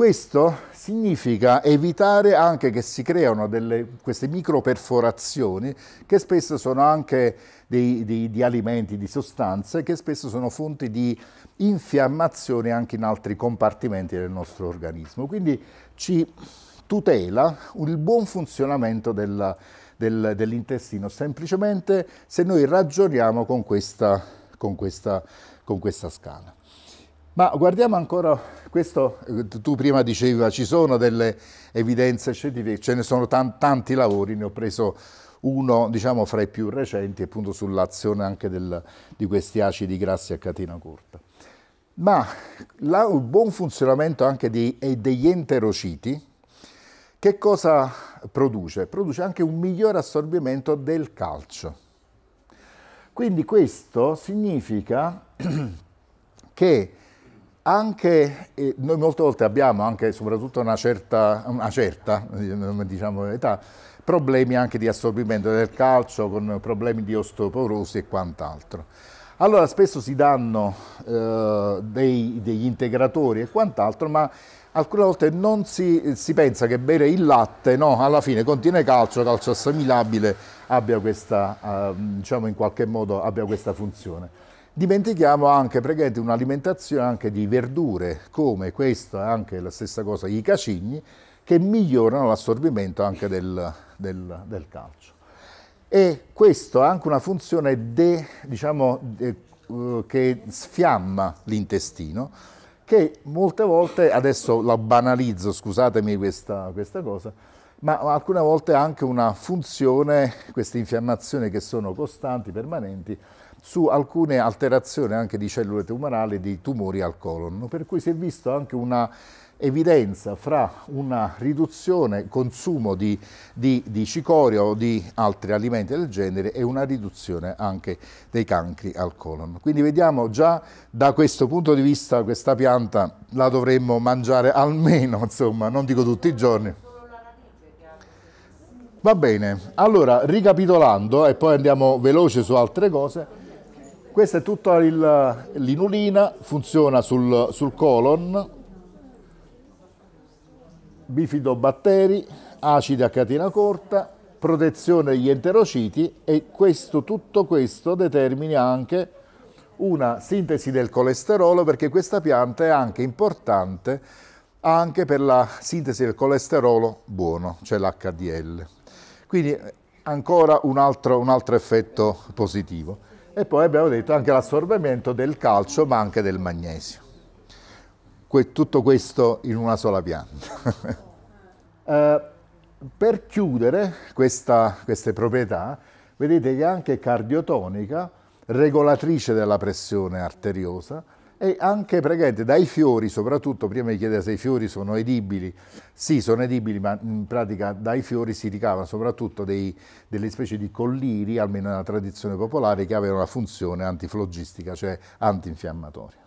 Questo significa evitare anche che si creano delle, queste microperforazioni che spesso sono anche dei, dei, di alimenti, di sostanze, che spesso sono fonti di infiammazione anche in altri compartimenti del nostro organismo. Quindi ci tutela il buon funzionamento della, del, dell'intestino semplicemente se noi ragioniamo con questa, con questa, con questa scala. Ma guardiamo ancora questo, eh, tu prima dicevi, ci sono delle evidenze scientifiche, ce ne sono tanti lavori, ne ho preso uno diciamo, fra i più recenti appunto sull'azione anche del, di questi acidi grassi a catena corta. Ma la, il buon funzionamento anche di, degli enterociti, che cosa produce? Produce anche un migliore assorbimento del calcio. Quindi questo significa che anche, eh, noi molte volte abbiamo anche, soprattutto una certa, una certa eh, diciamo, età, problemi anche di assorbimento del calcio, con problemi di osteoporosi e quant'altro. Allora spesso si danno eh, dei, degli integratori e quant'altro, ma alcune volte non si, si, pensa che bere il latte, no, alla fine contiene calcio, calcio assimilabile, abbia questa, eh, diciamo in qualche modo abbia questa funzione. Dimentichiamo anche praticamente un'alimentazione anche di verdure, come questa, anche la stessa cosa, i cacigni, che migliorano l'assorbimento anche del, del, del, calcio. E questo ha anche una funzione de, diciamo, de, uh, che sfiamma l'intestino, che molte volte, adesso la banalizzo, scusatemi questa, questa cosa, ma alcune volte ha anche una funzione, queste infiammazioni che sono costanti, permanenti, su alcune alterazioni anche di cellule tumorali di tumori al colon, per cui si è visto anche una evidenza fra una riduzione consumo di, di, di cicoria o di altri alimenti del genere e una riduzione anche dei cancri al colon. Quindi vediamo già da questo punto di vista questa pianta la dovremmo mangiare almeno, insomma, non dico tutti i giorni. Va bene, allora ricapitolando e poi andiamo veloce su altre cose. Questa è tutta l'inulina, funziona sul, sul colon, bifidobatteri, acidi a catena corta, protezione degli enterociti e questo, tutto questo determina anche una sintesi del colesterolo perché questa pianta è anche importante anche per la sintesi del colesterolo buono, cioè l'HDL. Quindi ancora un altro, un altro effetto positivo e poi abbiamo detto anche l'assorbimento del calcio ma anche del magnesio. Que tutto questo in una sola pianta. eh, per chiudere questa, queste proprietà, vedete che è anche cardiotonica, regolatrice della pressione arteriosa, e anche praticamente dai fiori, soprattutto prima mi chiedeva se i fiori sono edibili, sì sono edibili ma in pratica dai fiori si ricava soprattutto dei, delle specie di colliri, almeno nella tradizione popolare, che avevano una funzione antiflogistica, cioè antinfiammatoria.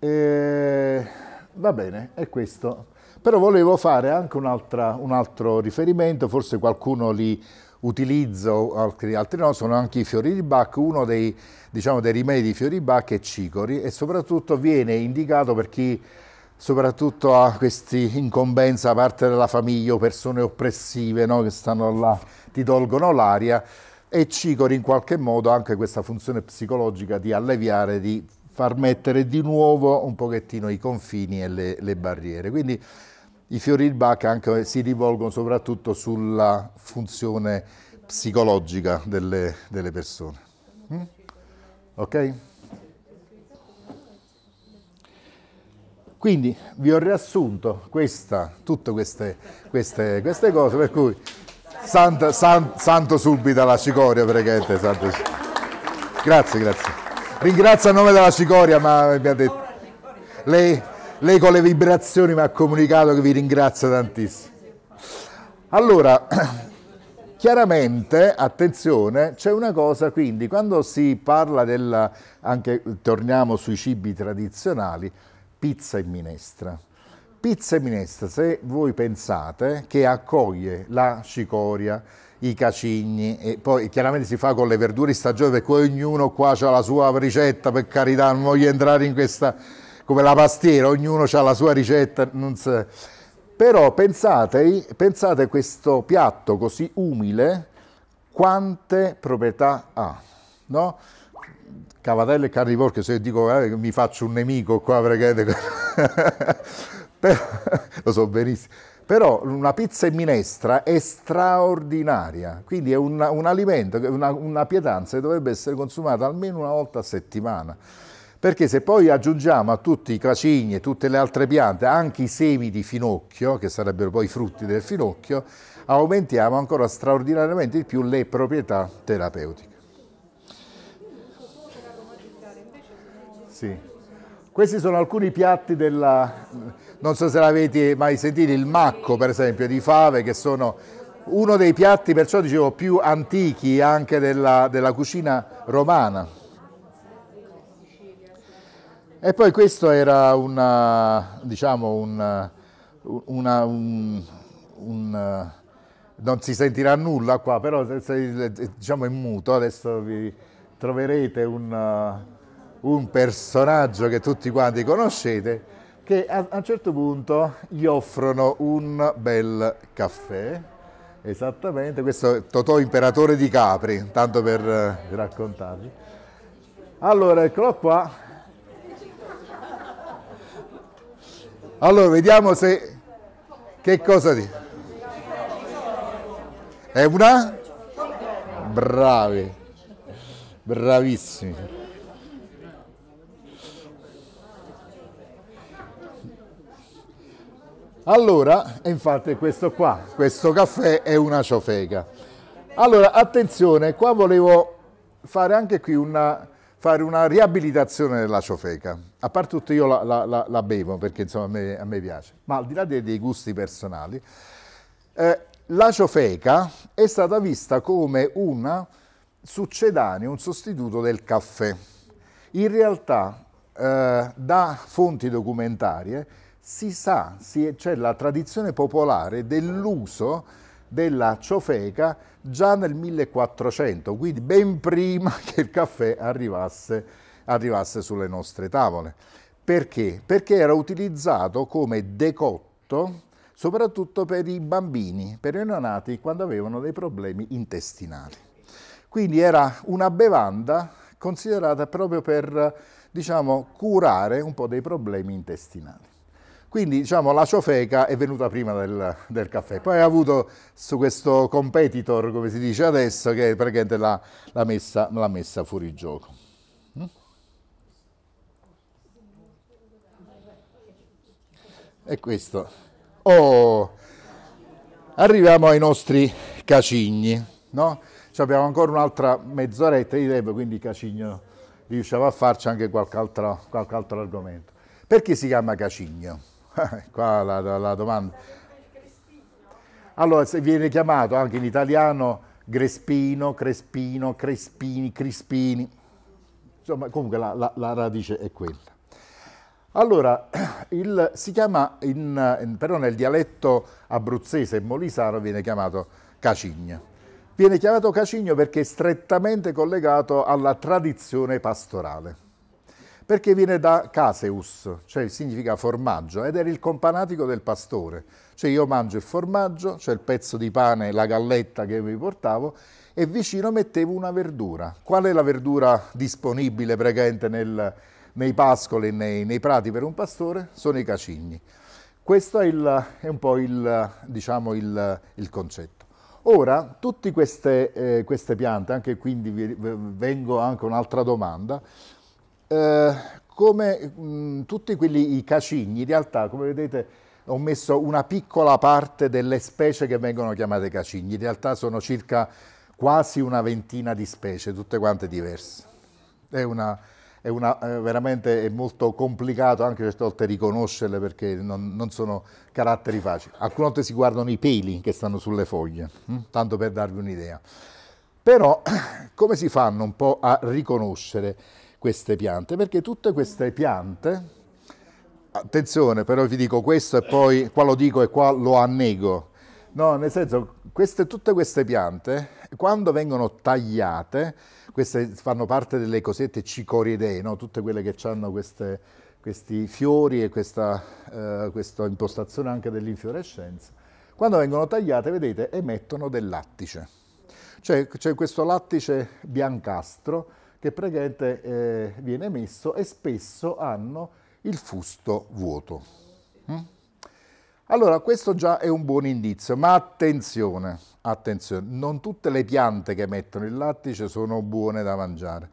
E, va bene, è questo. Però volevo fare anche un, un altro riferimento, forse qualcuno li utilizzo, altri, altri no, sono anche i fiori di Bach, uno dei, diciamo, dei rimedi di fiori di Bach è cicori e soprattutto viene indicato per chi soprattutto a questi incombenza a parte della famiglia o persone oppressive no, che stanno là, ti tolgono l'aria e cicori in qualche modo anche questa funzione psicologica di alleviare, di far mettere di nuovo un pochettino i confini e le, le barriere. Quindi i fiori di Bach anche si rivolgono soprattutto sulla funzione psicologica delle, delle persone. Mm? Ok? Quindi vi ho riassunto questa, tutte queste, queste, queste, cose, per cui sant, sant, santo subito alla cicoria, praticamente. Santo. Grazie, grazie. Ringrazio a nome della cicoria, ma mi ha detto... Lei, lei con le vibrazioni mi ha comunicato che vi ringrazio tantissimo. Allora, chiaramente, attenzione, c'è una cosa, quindi, quando si parla del, anche torniamo sui cibi tradizionali, pizza e minestra. Pizza e minestra, se voi pensate che accoglie la cicoria, i cacigni e poi chiaramente si fa con le verdure in stagione perché ognuno qua ha la sua ricetta, per carità, non voglio entrare in questa come la pastiera, ognuno ha la sua ricetta, si... però pensate, pensate questo piatto così umile, quante proprietà ha, no? Cavatelle e carnivore, che se io dico eh, mi faccio un nemico qua perché... lo so benissimo. Però una pizza e minestra è straordinaria, quindi è una, un alimento, una, una pietanza che dovrebbe essere consumata almeno una volta a settimana. Perché se poi aggiungiamo a tutti i cacigni e tutte le altre piante anche i semi di finocchio, che sarebbero poi i frutti del finocchio, aumentiamo ancora straordinariamente di più le proprietà terapeutiche. Sì. Questi sono alcuni piatti della... non so se l'avete mai sentito, il macco per esempio di fave che sono uno dei piatti perciò dicevo più antichi anche della, della cucina romana. E poi questo era una, diciamo, un, una, un, un, non si sentirà nulla qua, però diciamo è muto, adesso vi troverete un, un personaggio che tutti quanti conoscete, che a, a un certo punto gli offrono un bel caffè, esattamente, questo è Totò Imperatore di Capri, tanto per eh, raccontarvi. Allora, eccolo qua, Allora, vediamo se... Che cosa dice? È una? Bravi, bravissimi. Allora, infatti questo qua, questo caffè è una ciofeca. Allora, attenzione, qua volevo fare anche qui una fare una riabilitazione della ciofeca. A parte tutto io la, la, la, la bevo perché insomma a me, a me, piace, ma al di là dei, dei gusti personali, eh, la ciofeca è stata vista come un succedaneo, un sostituto del caffè. In realtà eh, da fonti documentarie si sa, c'è cioè la tradizione popolare dell'uso della ciofeca già nel 1400, quindi ben prima che il caffè arrivasse, arrivasse sulle nostre tavole. Perché? Perché era utilizzato come decotto soprattutto per i bambini, per i neonati quando avevano dei problemi intestinali. Quindi era una bevanda considerata proprio per diciamo, curare un po' dei problemi intestinali. Quindi diciamo, la ciofeca è venuta prima del, del, caffè. Poi ha avuto su questo competitor, come si dice adesso, che è praticamente l'ha messa, messa fuori gioco. E mm? questo. Oh, arriviamo ai nostri cacigni, no? Cioè, abbiamo ancora un'altra mezz'oretta di tempo, quindi Cacigno riusciamo a farci anche qualche altro, qualche altro argomento. Perché si chiama Cacigno? Qua la, la, la domanda. Allora, se viene chiamato anche in italiano Grespino, Crespino, Crespini, Crispini. Insomma, comunque la, la, la radice è quella. Allora, il, si chiama, in, in, però nel dialetto abruzzese e molisano viene chiamato cacigna. Viene chiamato cacigno perché è strettamente collegato alla tradizione pastorale perché viene da caseus, cioè significa formaggio, ed era il companatico del pastore. Cioè io mangio il formaggio, cioè il pezzo di pane, la galletta che mi portavo, e vicino mettevo una verdura. Qual è la verdura disponibile praticamente nel, nei pascoli nei, nei, prati per un pastore? Sono i cacigni. Questo è, il, è un po' il, diciamo il, il concetto. Ora, tutte queste, eh, queste piante, anche quindi vengo anche un'altra domanda, eh, come mh, mm, tutti quelli, i cacigni, in realtà, come vedete, ho messo una piccola parte delle specie che vengono chiamate cacigni. In realtà sono circa quasi una ventina di specie, tutte quante diverse. È, una, è una, eh, veramente è molto complicato anche certe volte riconoscerle perché non, non, sono caratteri facili. Alcune volte si guardano i peli che stanno sulle foglie, hm? tanto per darvi un'idea. Però come si fanno un po' a riconoscere? queste piante, perché tutte queste piante, attenzione però vi dico questo e poi qua lo dico e qua lo annego, no, nel senso queste, tutte queste piante quando vengono tagliate, queste fanno parte delle cosette cicoridee, no? tutte quelle che hanno queste, questi fiori e questa, eh, questa impostazione anche dell'infiorescenza, quando vengono tagliate, vedete, emettono del lattice. Cioè c'è questo lattice biancastro che praticamente eh, viene messo e spesso hanno il fusto vuoto. Mm? Allora, questo già è un buon indizio, ma attenzione, attenzione, non tutte le piante che mettono il lattice sono buone da mangiare.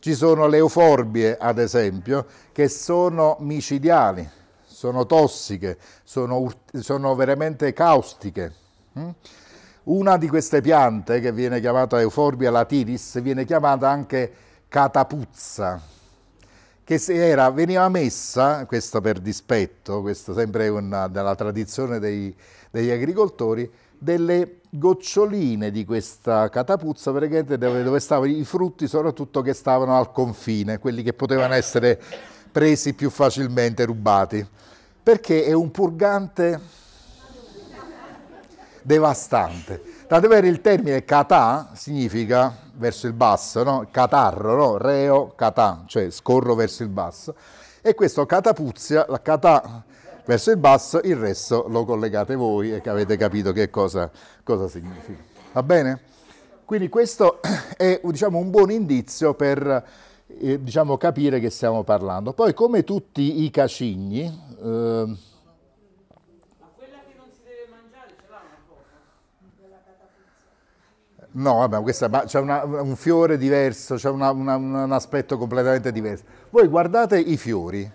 Ci sono le euforbie, ad esempio, che sono micidiali, sono tossiche, sono, sono veramente caustiche. Mm? Una di queste piante, che viene chiamata euforbia latiris, viene chiamata anche catapuzza, che era, veniva messa, questo per dispetto, questo sempre una, dalla tradizione dei, degli agricoltori, delle goccioline di questa catapuzza praticamente dove, dove stavano i frutti soprattutto che stavano al confine, quelli che potevano essere presi più facilmente, rubati, perché è un purgante devastante. Da dove era il termine kata significa verso il basso, no? catarro, no? reo kata, cioè scorro verso il basso. E questo catapuzia, la kata verso il basso, il resto lo collegate voi e avete capito che cosa, cosa significa. Va bene? Quindi questo è diciamo, un buon indizio per eh, diciamo, capire che stiamo parlando. Poi come tutti i cacigni, eh, No, vabbè, questa, c'è un fiore diverso, c'è un aspetto completamente diverso. Voi guardate i fiori,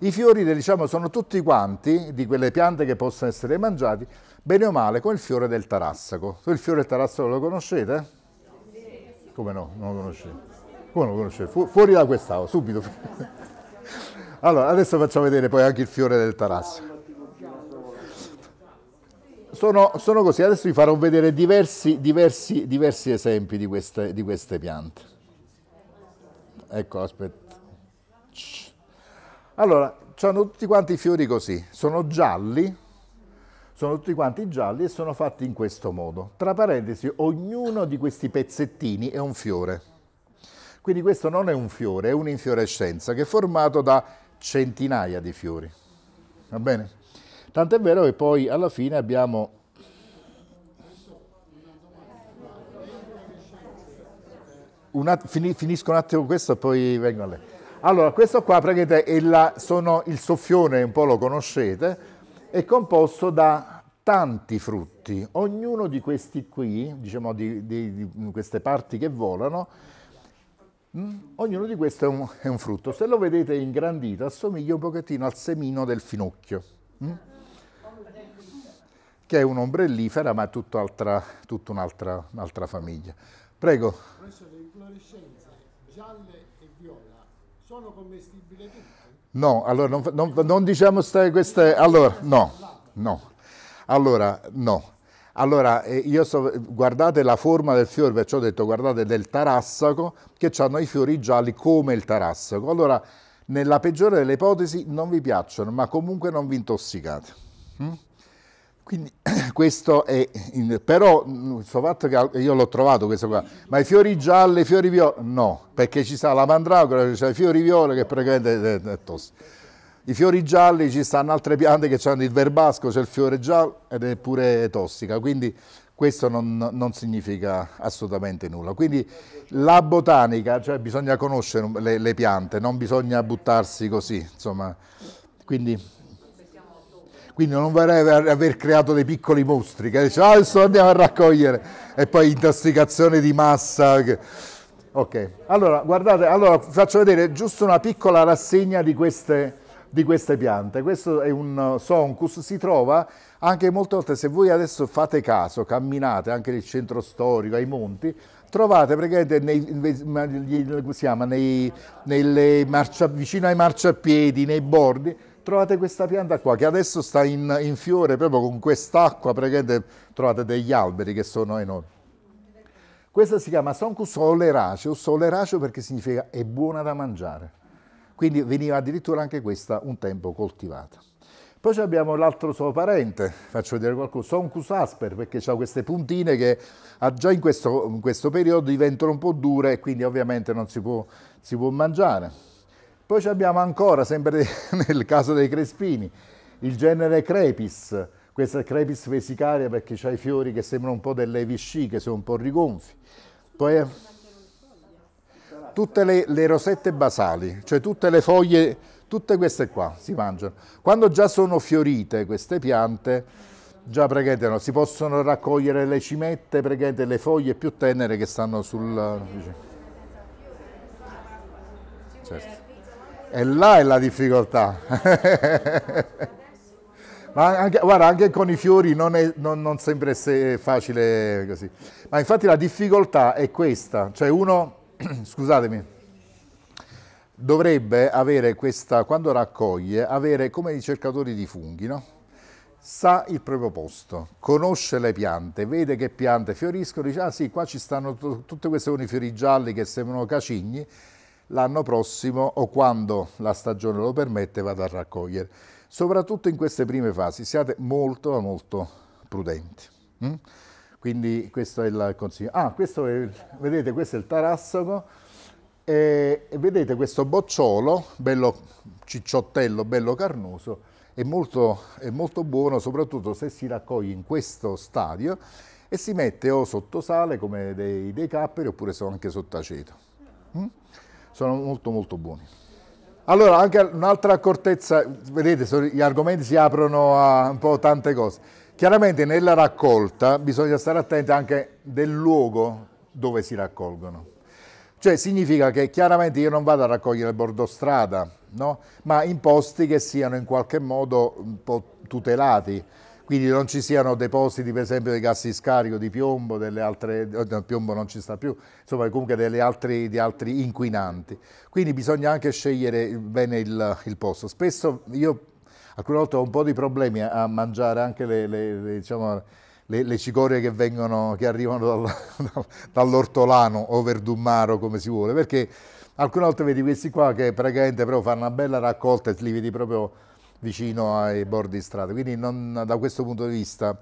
i fiori diciamo, sono tutti quanti di quelle piante che possono essere mangiati, bene o male, con il fiore del tarassaco. Il fiore del tarassaco lo conoscete? Come no? Non lo conoscete? Come lo conoscete? Fu fuori da quest'aula, subito. allora, adesso facciamo vedere poi anche il fiore del tarassaco sono, sono, così, adesso vi farò vedere diversi, diversi, diversi esempi di queste, di queste, piante. Ecco, aspetta. Allora, hanno tutti quanti i fiori così, sono gialli, sono tutti quanti gialli e sono fatti in questo modo. Tra parentesi, ognuno di questi pezzettini è un fiore. Quindi questo non è un fiore, è un'infiorescenza che è formato da centinaia di fiori. Va bene? Tant'è vero che poi alla fine abbiamo... Una... finisco un attimo questo e poi vengo a lei. Allora, questo qua praticamente la... sono il soffione, un po' lo conoscete, è composto da tanti frutti. Ognuno di questi qui, diciamo di, di, di queste parti che volano, mh, mm, ognuno di questi è un, è un, frutto. Se lo vedete ingrandito, assomiglia un pochettino al semino del finocchio. Mh? Mm? che è un'ombrellifera, ma è tutta, altra, un'altra, famiglia. Prego. Professore, le inflorescenze gialle e viola sono commestibili tutte? No, allora non, non, non diciamo queste... Allora, no, no. Allora, no. Allora, eh, io so, guardate la forma del fiore, perciò ho detto guardate del tarassaco, che hanno i fiori gialli come il tarassaco. Allora, nella peggiore delle ipotesi non vi piacciono, ma comunque non vi intossicate. Mm? Quindi questo è, in, però mm, so fatto che io l'ho trovato questo qua, ma i fiori gialli, i fiori viola, no, perché ci sta la mandragora, c'è i fiori viola che praticamente è, eh, eh, è tosto. I fiori gialli ci stanno altre piante che hanno il verbasco, c'è il fiore giallo ed è pure tossica, quindi questo non, non significa assolutamente nulla. Quindi la botanica, cioè bisogna conoscere le, le piante, non bisogna buttarsi così, insomma. Quindi quindi non vorrei aver creato dei piccoli mostri che dice ah, adesso andiamo a raccogliere e poi intossicazione di massa. Ok, allora guardate, allora faccio vedere giusto una piccola rassegna di queste, di queste piante. Questo è un eh, soncus, si trova anche molte volte, se voi adesso fate caso, camminate anche nel centro storico, ai monti, trovate praticamente nei, nei, nei marcia, vicino ai marciapiedi, nei bordi, trovate questa pianta qua che adesso sta in, in fiore proprio con quest'acqua, praticamente trovate degli alberi che sono enormi. Questa si chiama Soncus oleraceo, oleraceo perché significa è buona da mangiare. Quindi veniva addirittura anche questa un tempo coltivata. Poi abbiamo l'altro suo parente, faccio vedere qualcosa, Soncus asper, perché ha queste puntine che ah, già in questo, in questo, periodo diventano un po' dure e quindi ovviamente non si può, si può mangiare. Poi abbiamo ancora, sempre nel caso dei crespini, il genere Crepis, questa è Crepis vesicaria perché ha i fiori che sembrano un po' delle vesciche, sono un po' rigonfi. Poi tutte le, le, rosette basali, cioè tutte le foglie, tutte queste qua si mangiano. Quando già sono fiorite queste piante, già praticamente no, si possono raccogliere le cimette, praticamente le foglie più tenere che stanno sul... Certo. E là è la difficoltà. Ma anche, guarda, anche con i fiori non, è, non, non sempre è facile così. Ma infatti la difficoltà è questa, cioè uno, scusatemi, dovrebbe avere questa, quando raccoglie, avere come i cercatori di funghi, no? sa il proprio posto, conosce le piante, vede che piante fioriscono, dice ah sì, qua ci stanno tutte queste con i fiori gialli che sembrano cacigni, l'anno prossimo o quando la stagione lo permette vado a raccogliere. Soprattutto in queste prime fasi siate molto molto prudenti. Mm? Quindi questo è il consiglio. Ah, questo è, vedete, questo è il tarassaco. E, vedete questo bocciolo, bello cicciottello, bello carnoso, è molto, è molto buono soprattutto se si raccoglie in questo stadio e si mette o sotto sale come dei, dei capperi oppure anche sotto aceto sono molto molto buoni. Allora, anche un'altra accortezza, vedete, gli argomenti si aprono a un po' tante cose. Chiaramente nella raccolta bisogna stare attenti anche del luogo dove si raccolgono. Cioè significa che chiaramente io non vado a raccogliere il bordo strada, no? ma in posti che siano in qualche modo un po' tutelati quindi non ci siano depositi per esempio dei gas di scarico, di piombo, delle altre, eh, piombo non ci sta più, insomma comunque altri, di altri inquinanti. Quindi bisogna anche scegliere bene il, il posto. Spesso io alcune volte ho un po' di problemi a, mangiare anche le, le, le, diciamo, le cicorie che, vengono, che arrivano dal, dall'ortolano o verdumaro come si vuole, perché alcune volte vedi questi qua che praticamente però fanno una bella raccolta e li vedi proprio vicino ai bordi di strada. Quindi non, da questo punto di vista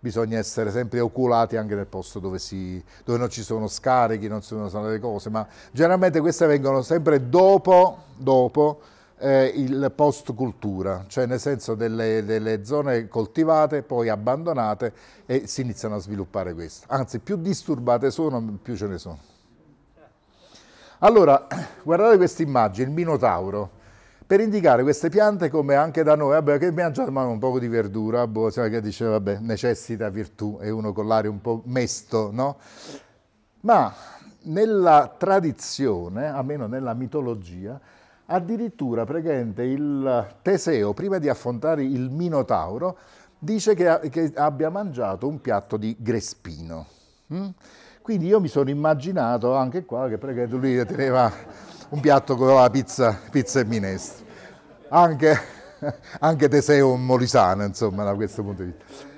bisogna essere sempre oculati anche nel posto dove, si, dove non ci sono scarichi, non ci sono le cose, ma generalmente queste vengono sempre dopo, dopo eh, il post cultura, cioè nel senso delle, delle, zone coltivate, poi abbandonate e si iniziano a sviluppare questo. Anzi, più disturbate sono, più ce ne sono. Allora, guardate questa immagine, il Minotauro per indicare queste piante come anche da noi, vabbè, che mangiano un po' di verdura, boh, cioè che dice, vabbè, necessita virtù, è uno con l'aria un po' mesto, no? Ma nella tradizione, almeno nella mitologia, addirittura praticamente il Teseo, prima di affrontare il Minotauro, dice che, che abbia mangiato un piatto di grespino. Mm? Quindi io mi sono immaginato anche qua che praticamente lui teneva un piatto con la pizza, pizza e minestra. Anche, anche Teseo Molisano, insomma, da questo punto di vista.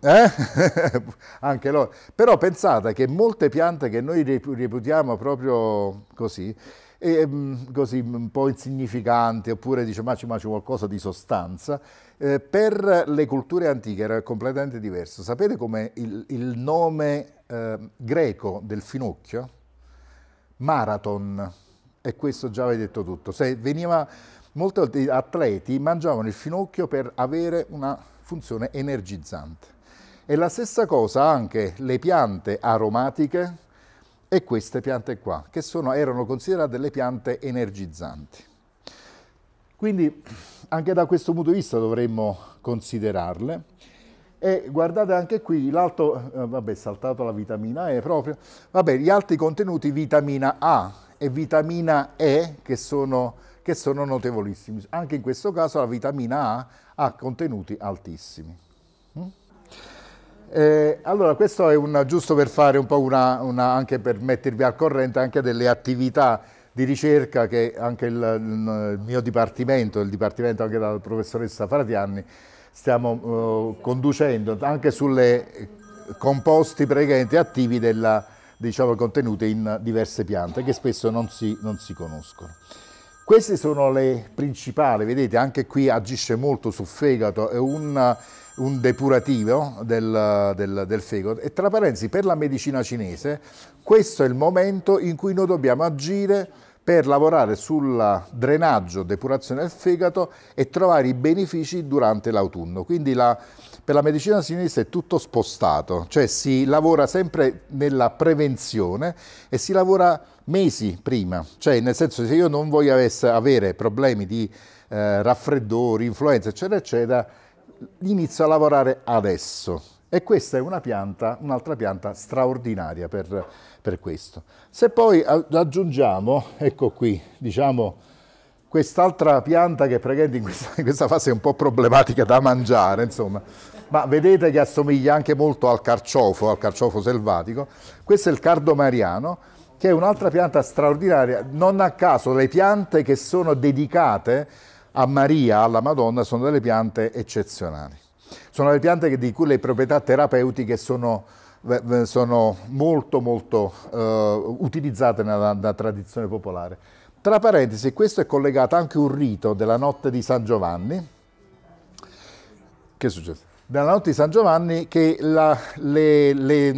Eh? anche loro. Però pensate che molte piante che noi reputiamo proprio così, e, mm, così mm, un po' insignificanti, oppure diciamo ma c'è qualcosa di sostanza, eh, per le culture antiche era completamente diverso. Sapete come il, il, nome eh, greco del finocchio? Marathon e questo già aveva detto tutto. Se veniva, molti atleti mangiavano il finocchio per avere una funzione energizzante. E la stessa cosa anche le piante aromatiche e queste piante qua, che sono, erano considerate le piante energizzanti. Quindi anche da questo punto di vista dovremmo considerarle. E guardate anche qui l'alto, eh, vabbè, saltato la vitamina E proprio, vabbè, gli alti contenuti vitamina A, e vitamina E che sono, che sono notevolissimi. Anche in questo caso la vitamina A ha contenuti altissimi. Mm? Eh, allora, questo è un, giusto per fare un po' una, una, anche per mettervi al corrente anche delle attività di ricerca che anche il, il mio dipartimento, il dipartimento anche della professoressa Fratianni, stiamo eh, conducendo anche sulle composti presenti attivi della, diciamo, contenute in diverse piante che spesso non si, non si conoscono. Queste sono le principali, vedete anche qui agisce molto sul fegato, è un, un depurativo del, del, del, fegato e tra parentesi per la medicina cinese questo è il momento in cui noi dobbiamo agire per lavorare sul drenaggio, depurazione del fegato e trovare i benefici durante l'autunno. Quindi la, per la medicina sinistra è tutto spostato, cioè si lavora sempre nella prevenzione e si lavora mesi prima, cioè nel senso se io non voglio avere problemi di eh, raffreddori, influenza, eccetera, eccetera, inizio a lavorare adesso. E questa è una pianta, un'altra pianta straordinaria per, per questo. Se poi aggiungiamo, ecco qui, diciamo quest'altra pianta che praticamente in questa, in questa, fase è un po' problematica da mangiare, insomma. Ma vedete che assomiglia anche molto al carciofo, al carciofo selvatico. Questo è il cardo mariano, che è un'altra pianta straordinaria. Non a caso le piante che sono dedicate a Maria, alla Madonna, sono delle piante eccezionali. Sono delle piante di cui le proprietà terapeutiche sono sono molto molto eh, utilizzate nella, nella tradizione popolare. Tra parentesi, questo è collegato anche a un rito della notte di San Giovanni. Che è successo? Della notte di San Giovanni che la, le, le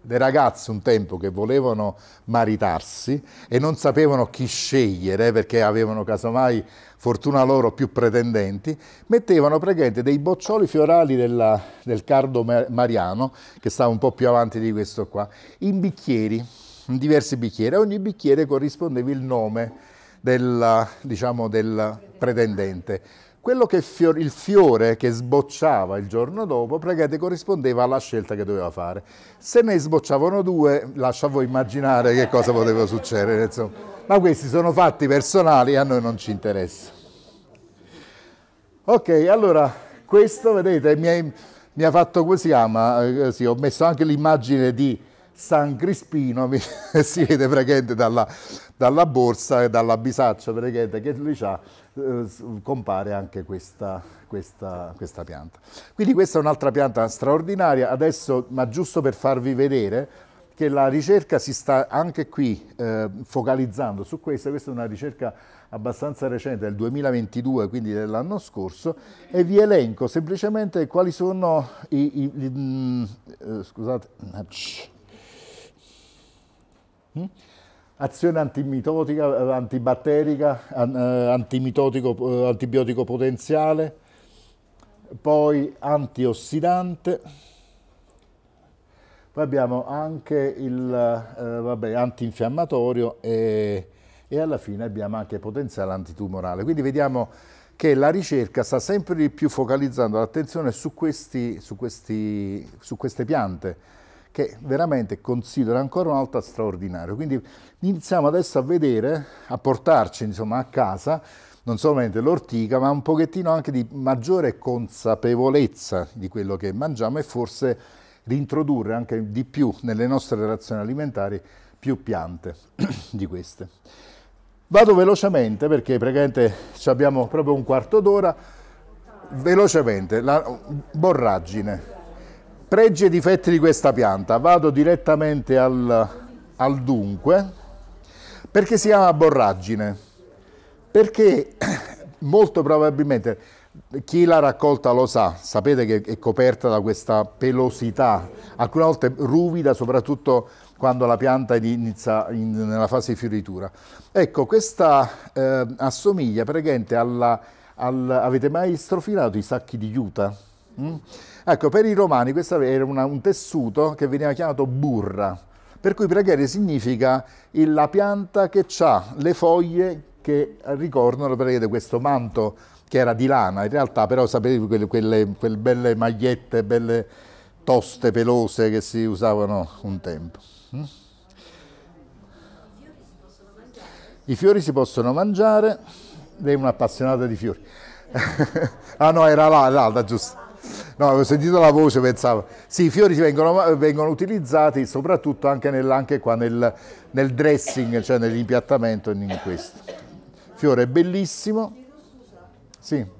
le ragazze un tempo che volevano maritarsi e non sapevano chi scegliere eh, perché avevano casomai fortuna loro più pretendenti, mettevano praticamente dei boccioli fiorali della, del cardo mariano, che stava un po' più avanti di questo qua, in bicchieri diversi bicchieri, a ogni bicchiere corrispondeva il nome della, diciamo, del pretendente. Quello che fiore, il fiore che sbocciava il giorno dopo praticamente corrispondeva alla scelta che doveva fare. Se ne sbocciavano due, lascia voi immaginare che cosa poteva succedere. Insomma. Ma questi sono fatti personali a noi non ci interessa. Ok, allora questo vedete mi, ha fatto, così, si ah, eh, sì, ho messo anche l'immagine di San Crispino si vede praticamente dalla, dalla borsa e dalla bisaccia praticamente che lui ha, eh, compare anche questa, questa, questa, pianta. Quindi questa è un'altra pianta straordinaria, adesso, ma giusto per farvi vedere che la ricerca si sta anche qui eh, focalizzando su questa, questa è una ricerca abbastanza recente, del 2022, quindi dell'anno scorso, e vi elenco semplicemente quali sono i... i, i mh, mm, eh, scusate... Ah, Mm? azione antimitotica, eh, antibatterica, eh, antimitotico, eh, antibiotico potenziale, poi antiossidante, poi abbiamo anche il eh, vabbè, antinfiammatorio e, e alla fine abbiamo anche potenziale antitumorale. Quindi vediamo che la ricerca sta sempre di più focalizzando l'attenzione su, su, su queste piante, che veramente considero ancora una volta straordinario. Quindi iniziamo adesso a vedere, a portarci insomma, a casa non solamente l'ortica, ma un pochettino anche di maggiore consapevolezza di quello che mangiamo e forse rintrodurre anche di più nelle nostre relazioni alimentari più piante di queste. Vado velocemente perché praticamente abbiamo proprio un quarto d'ora. Velocemente, la borragine. Pregi e difetti di questa pianta. Vado direttamente al, al dunque. Perché si chiama borragine? Perché molto probabilmente chi l'ha raccolta lo sa, sapete che è coperta da questa pelosità, alcune volte ruvida, soprattutto quando la pianta inizia in, nella fase di fioritura. Ecco, questa eh, assomiglia praticamente alla, al, avete mai strofinato i sacchi di juta? Mm? Ecco, per i romani questo era una, un tessuto che veniva chiamato burra, per cui preghiere significa la pianta che ha le foglie che ricordano praticamente questo manto che era di lana, in realtà però sapete quelle, quelle, quelle belle magliette, belle toste pelose che si usavano un tempo. Mm? I fiori si possono mangiare, lei è un'appassionata di fiori. ah no, era l'altra, giusto. No, avevo sentito la voce, pensavo. Sì, i fiori vengono, vengono utilizzati soprattutto anche, nel, anche qua nel, nel, dressing, cioè nell'impiattamento in questo. Fiore bellissimo. Sì.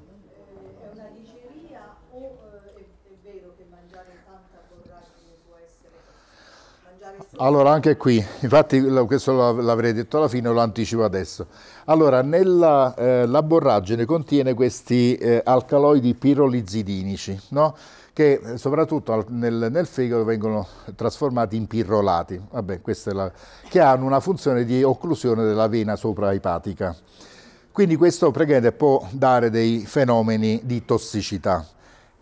Allora anche qui, infatti questo l'avrei detto alla fine, lo anticipo adesso. Allora, nella, eh, la borragine contiene questi eh, alcaloidi pirolizidinici, no? che eh, soprattutto al, nel, nel, fegato vengono trasformati in pirrolati, Vabbè, questa è la, che hanno una funzione di occlusione della vena sopraipatica. Quindi questo praticamente può dare dei fenomeni di tossicità.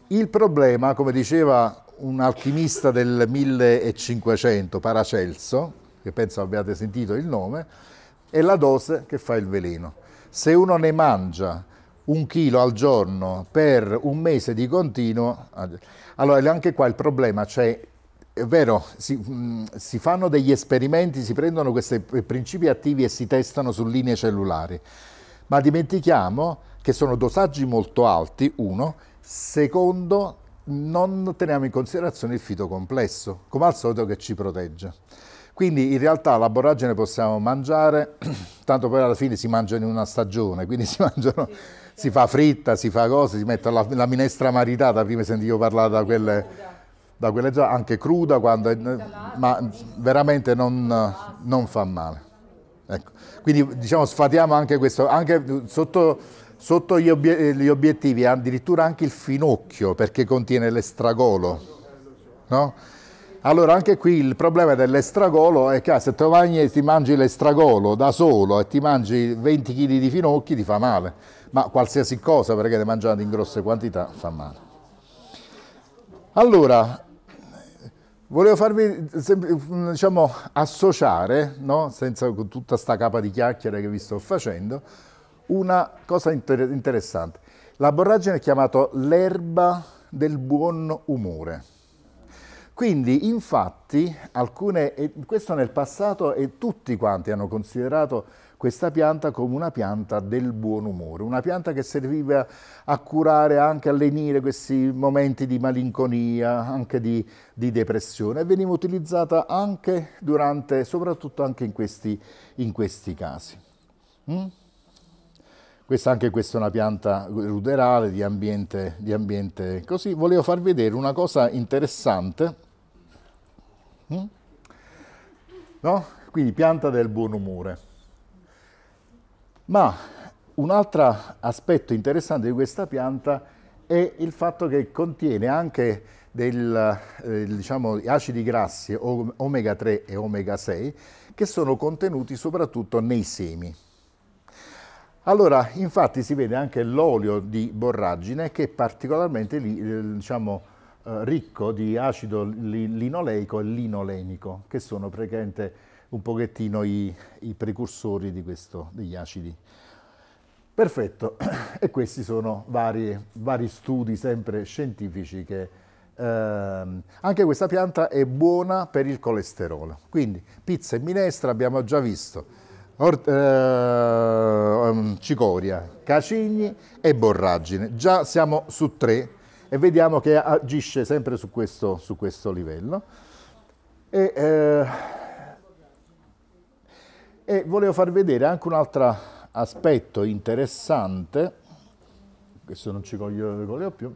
Il problema, come diceva un alchimista del 1500, Paracelso, che penso abbiate sentito il nome, è la dose che fa il veleno. Se uno ne mangia un chilo al giorno per un mese di continuo, allora anche qua il problema c'è è vero, si, si, fanno degli esperimenti, si prendono questi principi attivi e si testano su linee cellulari, ma dimentichiamo che sono dosaggi molto alti, uno, secondo non teniamo in considerazione il fito complesso, come al solito che ci protegge. Quindi in realtà la borragine possiamo mangiare, tanto poi alla fine si mangia in una stagione, quindi si, mangiano, si fa fritta, si fa cose, si mette la, la minestra maritata, prima sentivo parlare da quelle, da quelle già, anche cruda, quando, ma veramente non, non fa male. Ecco. Quindi diciamo sfatiamo anche questo, anche sotto Sotto gli, eh, obiettivi addirittura anche il finocchio perché contiene l'estragolo, no? Allora anche qui il problema dell'estragolo è che ah, se ti mangi l'estragolo da solo e ti mangi 20 kg di finocchi ti fa male, ma qualsiasi cosa perché te mangiate in grosse quantità fa male. Allora, volevo farvi mm, diciamo, associare, no? senza tutta questa capa di chiacchiere che vi sto facendo, una cosa inter interessante. La borragine è chiamata l'erba del buon umore. Quindi, infatti, alcune, e questo nel passato e tutti quanti hanno considerato questa pianta come una pianta del buon umore, una pianta che serviva a curare, anche a lenire questi momenti di malinconia, anche di, di depressione, e veniva utilizzata anche durante, soprattutto anche in questi, in questi casi. Mm? Questa, anche questa è una pianta ruderale di ambiente, di ambiente così. Volevo far vedere una cosa interessante. Mm? No? Quindi pianta del buon umore. Ma un altro aspetto interessante di questa pianta è il fatto che contiene anche del, eh, diciamo, acidi grassi omega 3 e omega 6 che sono contenuti soprattutto nei semi. Allora, infatti si vede anche l'olio di borragine che è particolarmente eh, diciamo, eh, ricco di acido linoleico e linolenico, che sono praticamente un pochettino i, i precursori questo, degli acidi. Perfetto, e questi sono vari, vari studi sempre scientifici che eh, anche questa pianta è buona per il colesterolo. Quindi pizza e minestra abbiamo già visto, Or, eh, um, cicoria, cacigni e borragine. Già siamo su tre e vediamo che agisce sempre su questo, su questo livello. E, eh, e volevo far vedere anche un altro aspetto interessante, questo non ci coglio, coglio più,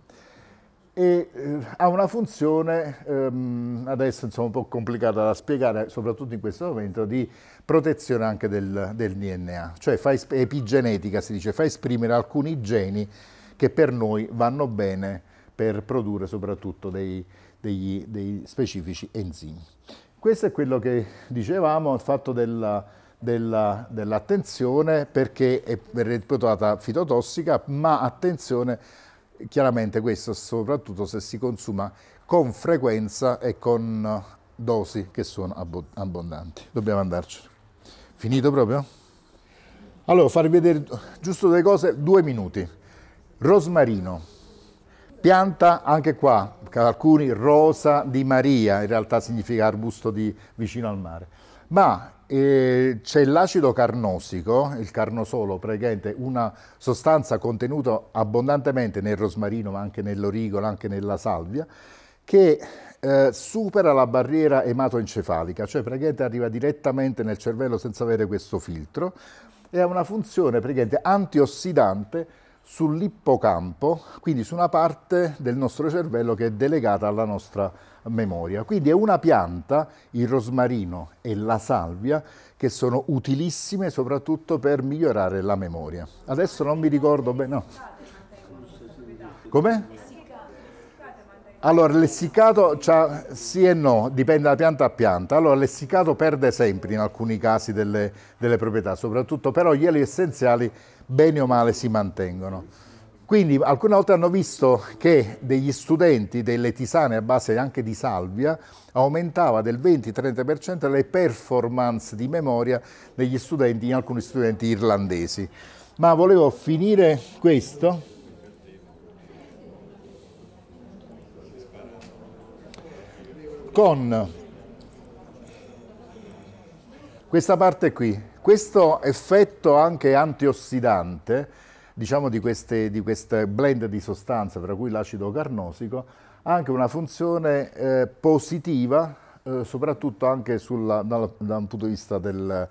e eh, ha una funzione, ehm, adesso insomma un po' complicata da spiegare, soprattutto in questo momento, di protezione anche del, del DNA, cioè fa epigenetica si dice, fa esprimere alcuni geni che per noi vanno bene per produrre soprattutto dei, degli, dei specifici enzimi. Questo è quello che dicevamo, il fatto della, dell'attenzione perché è reputata fitotossica, ma attenzione Chiaramente questo soprattutto se si consuma con frequenza e con eh, dosi che sono abbondanti. Dobbiamo andarci. Finito proprio? Allora, farvi vedere giusto due cose, due minuti. Rosmarino, pianta anche qua, per alcuni rosa di Maria, in realtà significa arbusto di, vicino al mare ma eh, c'è l'acido carnosico, il carnosolo, praticamente una sostanza contenuta abbondantemente nel rosmarino, ma anche nell'origano, anche nella salvia, che eh, supera la barriera ematoencefalica, cioè praticamente arriva direttamente nel cervello senza avere questo filtro e ha una funzione praticamente antiossidante sull'ippocampo, quindi su una parte del nostro cervello che è delegata alla nostra memoria. Quindi è una pianta, il rosmarino e la salvia, che sono utilissime soprattutto per migliorare la memoria. Adesso non mi ricordo bene... No. Come? Allora, l'essiccato sì e no, dipende da pianta a pianta. Allora, l'essiccato perde sempre in alcuni casi delle, delle proprietà, soprattutto però gli eli essenziali bene o male si mantengono. Quindi alcune volte hanno visto che degli studenti delle tisane a base anche di salvia aumentava del 20-30% le performance di memoria degli studenti, in alcuni studenti irlandesi. Ma volevo finire questo. Con questa parte qui, questo effetto anche antiossidante, diciamo di queste, di queste blend di sostanze, tra cui l'acido carnosico, ha anche una funzione eh, positiva, eh, soprattutto anche sulla, dal, dal, punto di vista del,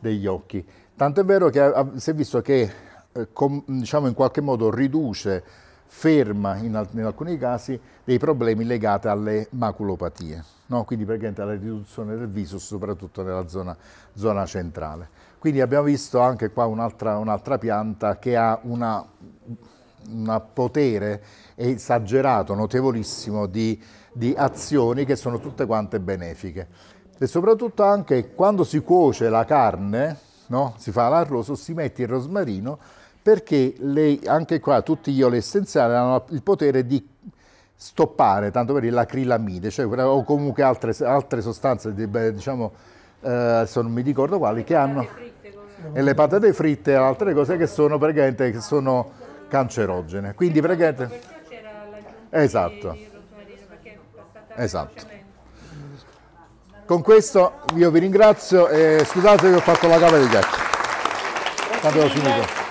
degli occhi. Tant'è vero che ha, si è visto che eh, com, diciamo in qualche modo riduce ferma in, al in alcuni casi dei problemi legati alle maculopatie, no? quindi praticamente alla riduzione del viso soprattutto nella zona, zona centrale. Quindi abbiamo visto anche qua un'altra un pianta che ha una un potere esagerato, notevolissimo di, di, azioni che sono tutte quante benefiche. E soprattutto anche quando si cuoce la carne, no? si fa l'arroso, si mette il rosmarino perché le, anche qua tutti gli oli essenziali hanno il potere di stoppare, tanto per l'acrilamide, cioè, o comunque altre, altre sostanze, diciamo, eh, non mi ricordo quali, che hanno... E le patate fritte e altre cose che sono praticamente che sono cancerogene. Quindi praticamente... Esatto. Esatto. Con questo io vi ringrazio e scusate che ho fatto la cava di ghiaccio. Tanto ho finito.